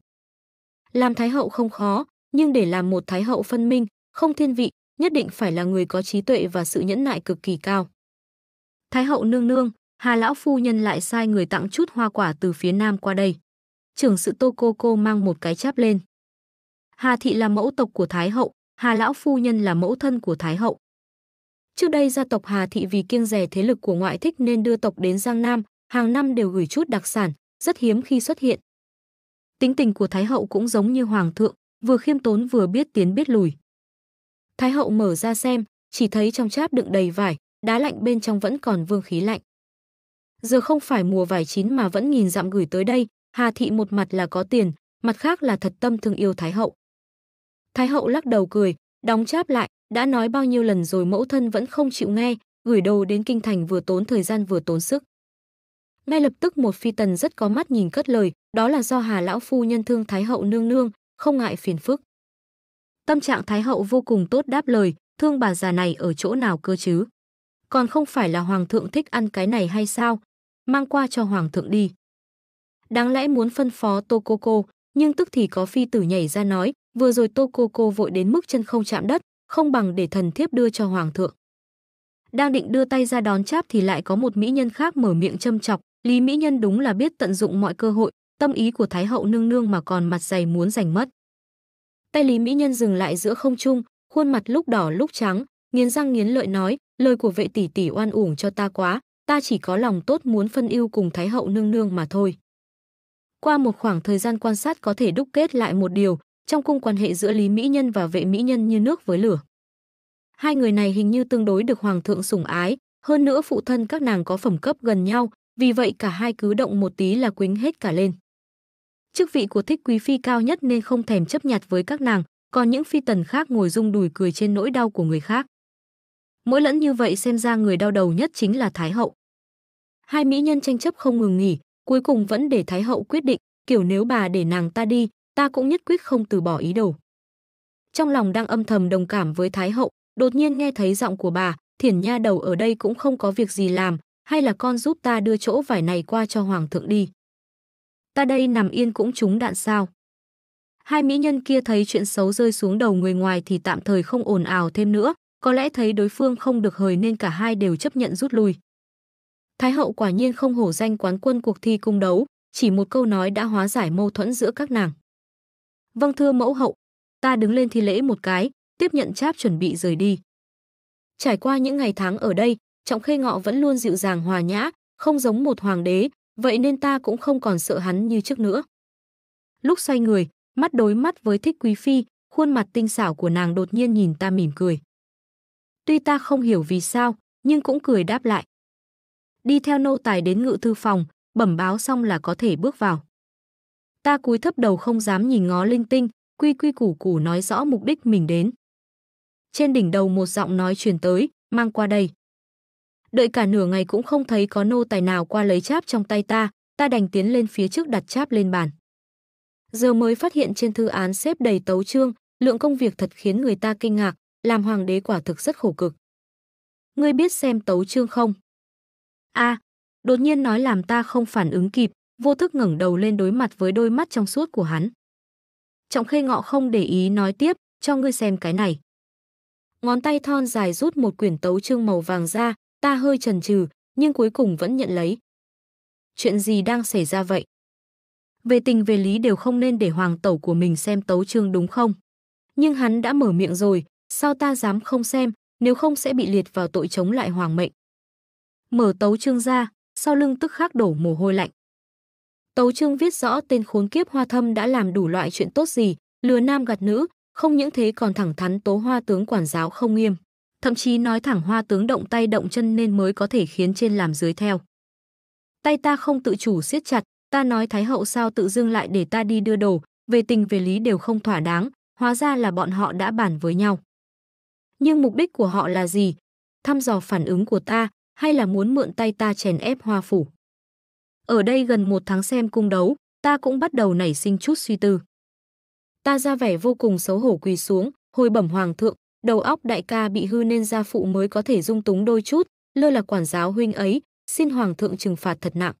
Làm thái hậu không khó, nhưng để làm một thái hậu phân minh, không thiên vị, nhất định phải là người có trí tuệ và sự nhẫn nại cực kỳ cao. Thái hậu nương nương, Hà lão phu nhân lại sai người tặng chút hoa quả từ phía nam qua đây. Trưởng sự Tô Cô Cô mang một cái cháp lên. Hà thị là mẫu tộc của Thái hậu, Hà lão phu nhân là mẫu thân của Thái hậu, Trước đây gia tộc Hà Thị vì kiêng rẻ thế lực của ngoại thích nên đưa tộc đến Giang Nam, hàng năm đều gửi chút đặc sản, rất hiếm khi xuất hiện. Tính tình của Thái hậu cũng giống như Hoàng thượng, vừa khiêm tốn vừa biết tiến biết lùi. Thái hậu mở ra xem, chỉ thấy trong cháp đựng đầy vải, đá lạnh bên trong vẫn còn vương khí lạnh. Giờ không phải mùa vải chín mà vẫn nhìn dặm gửi tới đây, Hà Thị một mặt là có tiền, mặt khác là thật tâm thương yêu Thái hậu. Thái hậu lắc đầu cười, Đóng cháp lại, đã nói bao nhiêu lần rồi mẫu thân vẫn không chịu nghe, gửi đồ đến kinh thành vừa tốn thời gian vừa tốn sức. Ngay lập tức một phi tần rất có mắt nhìn cất lời, đó là do Hà lão phu nhân thương thái hậu nương nương, không ngại phiền phức. Tâm trạng thái hậu vô cùng tốt đáp lời, thương bà già này ở chỗ nào cơ chứ? Còn không phải là hoàng thượng thích ăn cái này hay sao? Mang qua cho hoàng thượng đi. Đáng lẽ muốn phân phó Tô Cô Cô, nhưng tức thì có phi tử nhảy ra nói, vừa rồi tô cô cô vội đến mức chân không chạm đất, không bằng để thần thiếp đưa cho hoàng thượng. Đang định đưa tay ra đón cháp thì lại có một mỹ nhân khác mở miệng châm chọc, Lý mỹ nhân đúng là biết tận dụng mọi cơ hội, tâm ý của thái hậu nương nương mà còn mặt dày muốn giành mất. Tay Lý mỹ nhân dừng lại giữa không trung, khuôn mặt lúc đỏ lúc trắng, nghiến răng nghiến lợi nói, lời của vệ tỷ tỷ oan uổng cho ta quá, ta chỉ có lòng tốt muốn phân ưu cùng thái hậu nương nương mà thôi. Qua một khoảng thời gian quan sát có thể đúc kết lại một điều, trong cung quan hệ giữa Lý Mỹ Nhân và vệ Mỹ Nhân như nước với lửa. Hai người này hình như tương đối được hoàng thượng sủng ái, hơn nữa phụ thân các nàng có phẩm cấp gần nhau, vì vậy cả hai cứ động một tí là quính hết cả lên. Chức vị của thích quý phi cao nhất nên không thèm chấp nhặt với các nàng, còn những phi tần khác ngồi rung đùi cười trên nỗi đau của người khác. Mỗi lẫn như vậy xem ra người đau đầu nhất chính là Thái Hậu. Hai mỹ nhân tranh chấp không ngừng nghỉ, cuối cùng vẫn để Thái Hậu quyết định, kiểu nếu bà để nàng ta đi, ta cũng nhất quyết không từ bỏ ý đồ. Trong lòng đang âm thầm đồng cảm với Thái Hậu, đột nhiên nghe thấy giọng của bà, thiển nha đầu ở đây cũng không có việc gì làm, hay là con giúp ta đưa chỗ vải này qua cho Hoàng thượng đi. Ta đây nằm yên cũng trúng đạn sao. Hai mỹ nhân kia thấy chuyện xấu rơi xuống đầu người ngoài thì tạm thời không ồn ào thêm nữa, có lẽ thấy đối phương không được hời nên cả hai đều chấp nhận rút lui. Thái hậu quả nhiên không hổ danh quán quân cuộc thi cung đấu, chỉ một câu nói đã hóa giải mâu thuẫn giữa các nàng. Vâng thưa mẫu hậu, ta đứng lên thi lễ một cái, tiếp nhận cháp chuẩn bị rời đi. Trải qua những ngày tháng ở đây, Trọng Khê Ngọ vẫn luôn dịu dàng hòa nhã, không giống một hoàng đế, vậy nên ta cũng không còn sợ hắn như trước nữa. Lúc xoay người, mắt đối mắt với thích quý phi, khuôn mặt tinh xảo của nàng đột nhiên nhìn ta mỉm cười. Tuy ta không hiểu vì sao, nhưng cũng cười đáp lại. Đi theo nô tài đến ngự thư phòng, bẩm báo xong là có thể bước vào. Ta cúi thấp đầu không dám nhìn ngó linh tinh, quy quy củ củ nói rõ mục đích mình đến. Trên đỉnh đầu một giọng nói truyền tới, mang qua đây. Đợi cả nửa ngày cũng không thấy có nô tài nào qua lấy cháp trong tay ta, ta đành tiến lên phía trước đặt cháp lên bàn. Giờ mới phát hiện trên thư án xếp đầy tấu chương, lượng công việc thật khiến người ta kinh ngạc, làm hoàng đế quả thực rất khổ cực. Ngươi biết xem tấu chương không? A, đột nhiên nói làm ta không phản ứng kịp, vô thức ngẩng đầu lên đối mặt với đôi mắt trong suốt của hắn. Trọng khê ngọ không để ý nói tiếp, cho ngươi xem cái này. Ngón tay thon dài rút một quyển tấu chương màu vàng ra, ta hơi chần chừ, nhưng cuối cùng vẫn nhận lấy. Chuyện gì đang xảy ra vậy? Về tình về lý đều không nên để hoàng tẩu của mình xem tấu chương đúng không? Nhưng hắn đã mở miệng rồi, sao ta dám không xem, nếu không sẽ bị liệt vào tội chống lại hoàng mệnh. Mở tấu chương ra, sau lưng tức khắc đổ mồ hôi lạnh. Tấu chương viết rõ tên khốn kiếp hoa thâm đã làm đủ loại chuyện tốt gì, lừa nam gạt nữ, không những thế còn thẳng thắn tố hoa tướng quản giáo không nghiêm. Thậm chí nói thẳng hoa tướng động tay động chân nên mới có thể khiến trên làm dưới theo. Tay ta không tự chủ siết chặt, ta nói Thái hậu sao tự dưng lại để ta đi đưa đồ, về tình về lý đều không thỏa đáng, hóa ra là bọn họ đã bàn với nhau. Nhưng mục đích của họ là gì? Thăm dò phản ứng của ta hay là muốn mượn tay ta chèn ép hoa phủ? Ở đây gần một tháng xem cung đấu, ta cũng bắt đầu nảy sinh chút suy tư. Ta ra vẻ vô cùng xấu hổ quỳ xuống, hồi bẩm hoàng thượng, đầu óc đại ca bị hư nên gia phụ mới có thể dung túng đôi chút, lơ là quản giáo huynh ấy, xin hoàng thượng trừng phạt thật nặng.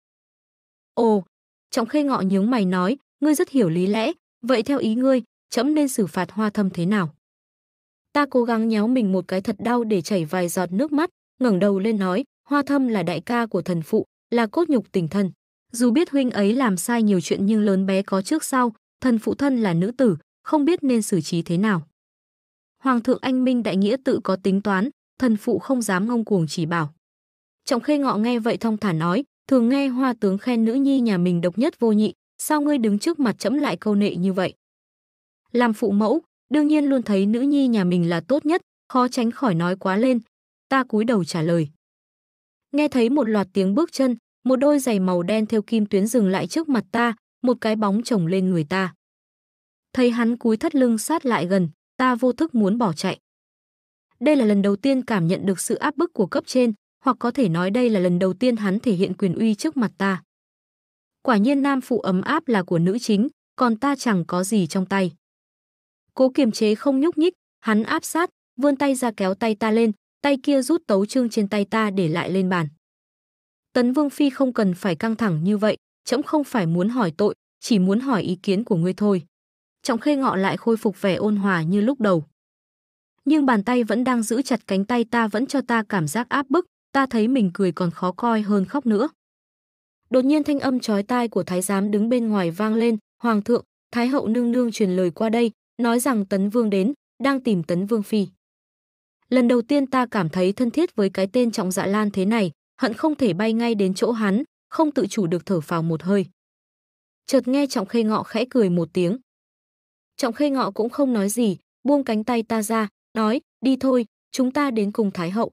Ồ, trọng khê ngọ nhướng mày nói, ngươi rất hiểu lý lẽ, vậy theo ý ngươi, chấm nên xử phạt hoa thâm thế nào? Ta cố gắng nhéo mình một cái thật đau để chảy vài giọt nước mắt, ngẩng đầu lên nói, hoa thâm là đại ca của thần phụ, là cốt nhục tình thân. Dù biết huynh ấy làm sai nhiều chuyện nhưng lớn bé có trước sau, thần phụ thân là nữ tử, không biết nên xử trí thế nào. Hoàng thượng anh minh đại nghĩa tự có tính toán, thần phụ không dám ngông cuồng chỉ bảo. Trọng khê ngọ nghe vậy thông thả nói, thường nghe hoa tướng khen nữ nhi nhà mình độc nhất vô nhị, sao ngươi đứng trước mặt chẫm lại câu nệ như vậy? Làm phụ mẫu, đương nhiên luôn thấy nữ nhi nhà mình là tốt nhất, khó tránh khỏi nói quá lên. Ta cúi đầu trả lời. Nghe thấy một loạt tiếng bước chân, một đôi giày màu đen theo kim tuyến dừng lại trước mặt ta, một cái bóng chồng lên người ta. Thấy hắn cúi thắt lưng sát lại gần, ta vô thức muốn bỏ chạy. Đây là lần đầu tiên cảm nhận được sự áp bức của cấp trên, hoặc có thể nói đây là lần đầu tiên hắn thể hiện quyền uy trước mặt ta. Quả nhiên nam phụ ấm áp là của nữ chính, còn ta chẳng có gì trong tay. Cố kiềm chế không nhúc nhích, hắn áp sát, vươn tay ra kéo tay ta lên, tay kia rút tấu chương trên tay ta để lại lên bàn. Tấn Vương Phi không cần phải căng thẳng như vậy, trẫm không phải muốn hỏi tội, chỉ muốn hỏi ý kiến của ngươi thôi. Trọng khê ngọ lại khôi phục vẻ ôn hòa như lúc đầu. Nhưng bàn tay vẫn đang giữ chặt cánh tay ta vẫn cho ta cảm giác áp bức, ta thấy mình cười còn khó coi hơn khóc nữa. Đột nhiên thanh âm chói tai của thái giám đứng bên ngoài vang lên, "Hoàng thượng, thái hậu nương nương truyền lời qua đây, nói rằng Tấn Vương đến, đang tìm Tấn Vương phi." Lần đầu tiên ta cảm thấy thân thiết với cái tên Trọng Dạ Lan thế này, hận không thể bay ngay đến chỗ hắn, không tự chủ được thở phào một hơi. Chợt nghe Trọng Khê Ngọ khẽ cười một tiếng. Trọng Khê Ngọ cũng không nói gì, buông cánh tay ta ra, nói, đi thôi, chúng ta đến cùng Thái Hậu.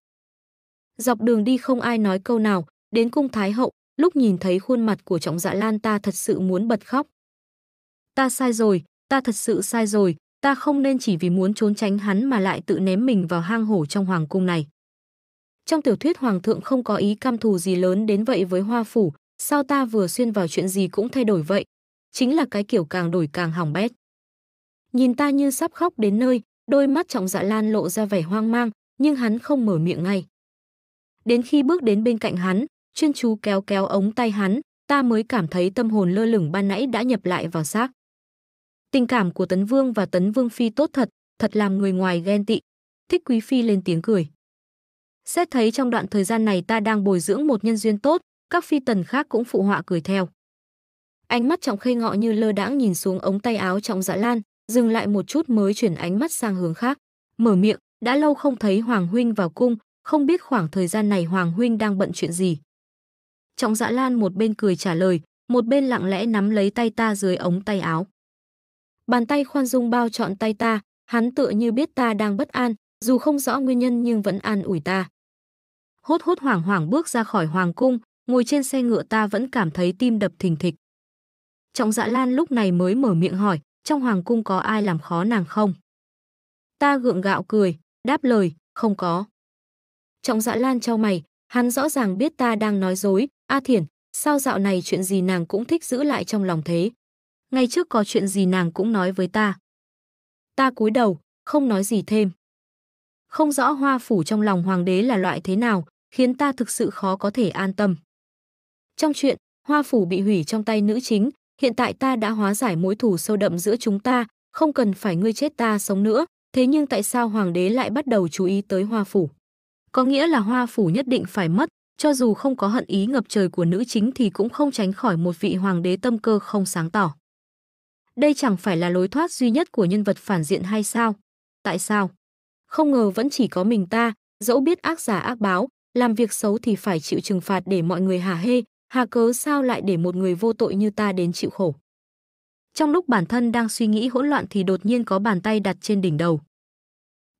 Dọc đường đi không ai nói câu nào, đến cung Thái Hậu, lúc nhìn thấy khuôn mặt của Trọng Dạ Lan ta thật sự muốn bật khóc. Ta sai rồi, ta thật sự sai rồi, Ta không nên chỉ vì muốn trốn tránh hắn mà lại tự ném mình vào hang hổ trong hoàng cung này. Trong tiểu thuyết hoàng thượng không có ý cam thù gì lớn đến vậy với hoa phủ, sao ta vừa xuyên vào chuyện gì cũng thay đổi vậy? Chính là cái kiểu càng đổi càng hỏng bét. Nhìn ta như sắp khóc đến nơi, đôi mắt trọng dạ lan lộ ra vẻ hoang mang, nhưng hắn không mở miệng ngay. Đến khi bước đến bên cạnh hắn, chuyên chú kéo kéo ống tay hắn, ta mới cảm thấy tâm hồn lơ lửng ban nãy đã nhập lại vào xác. Tình cảm của Tấn Vương và Tấn Vương Phi tốt thật, thật làm người ngoài ghen tị. Thích Quý Phi lên tiếng cười. Xét thấy trong đoạn thời gian này ta đang bồi dưỡng một nhân duyên tốt, các phi tần khác cũng phụ họa cười theo. Ánh mắt trọng khê ngọ như lơ đãng nhìn xuống ống tay áo trọng dạ lan, dừng lại một chút mới chuyển ánh mắt sang hướng khác. Mở miệng, đã lâu không thấy Hoàng Huynh vào cung, không biết khoảng thời gian này Hoàng Huynh đang bận chuyện gì. Trọng dạ lan một bên cười trả lời, một bên lặng lẽ nắm lấy tay ta dưới ống tay áo. Bàn tay khoan dung bao trọn tay ta, hắn tựa như biết ta đang bất an, dù không rõ nguyên nhân nhưng vẫn an ủi ta. Hốt hốt hoảng hoảng bước ra khỏi hoàng cung, ngồi trên xe ngựa ta vẫn cảm thấy tim đập thình thịch. Trọng dạ lan lúc này mới mở miệng hỏi, trong hoàng cung có ai làm khó nàng không? Ta gượng gạo cười, đáp lời, không có. Trọng dạ lan cho mày, hắn rõ ràng biết ta đang nói dối, A Thiển, sao dạo này chuyện gì nàng cũng thích giữ lại trong lòng thế? ngay trước có chuyện gì nàng cũng nói với ta. Ta cúi đầu, không nói gì thêm. Không rõ hoa phủ trong lòng hoàng đế là loại thế nào, khiến ta thực sự khó có thể an tâm. Trong chuyện, hoa phủ bị hủy trong tay nữ chính, hiện tại ta đã hóa giải mối thù sâu đậm giữa chúng ta, không cần phải ngươi chết ta sống nữa, thế nhưng tại sao hoàng đế lại bắt đầu chú ý tới hoa phủ? Có nghĩa là hoa phủ nhất định phải mất, cho dù không có hận ý ngập trời của nữ chính thì cũng không tránh khỏi một vị hoàng đế tâm cơ không sáng tỏ. Đây chẳng phải là lối thoát duy nhất của nhân vật phản diện hay sao? Tại sao? Không ngờ vẫn chỉ có mình ta, dẫu biết ác giả ác báo, làm việc xấu thì phải chịu trừng phạt để mọi người hà hê, hà cớ sao lại để một người vô tội như ta đến chịu khổ. Trong lúc bản thân đang suy nghĩ hỗn loạn thì đột nhiên có bàn tay đặt trên đỉnh đầu.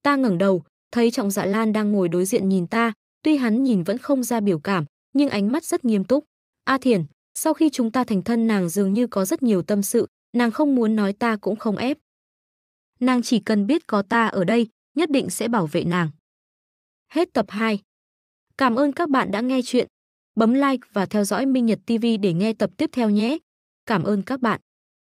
Ta ngẩng đầu, thấy Trọng Dạ Lan đang ngồi đối diện nhìn ta, tuy hắn nhìn vẫn không ra biểu cảm, nhưng ánh mắt rất nghiêm túc. A Thiền, sau khi chúng ta thành thân nàng dường như có rất nhiều tâm sự, nàng không muốn nói ta cũng không ép. Nàng chỉ cần biết có ta ở đây, nhất định sẽ bảo vệ nàng. Hết tập 2. Cảm ơn các bạn đã nghe chuyện. Bấm like và theo dõi Minh Nhật TV để nghe tập tiếp theo nhé. Cảm ơn các bạn.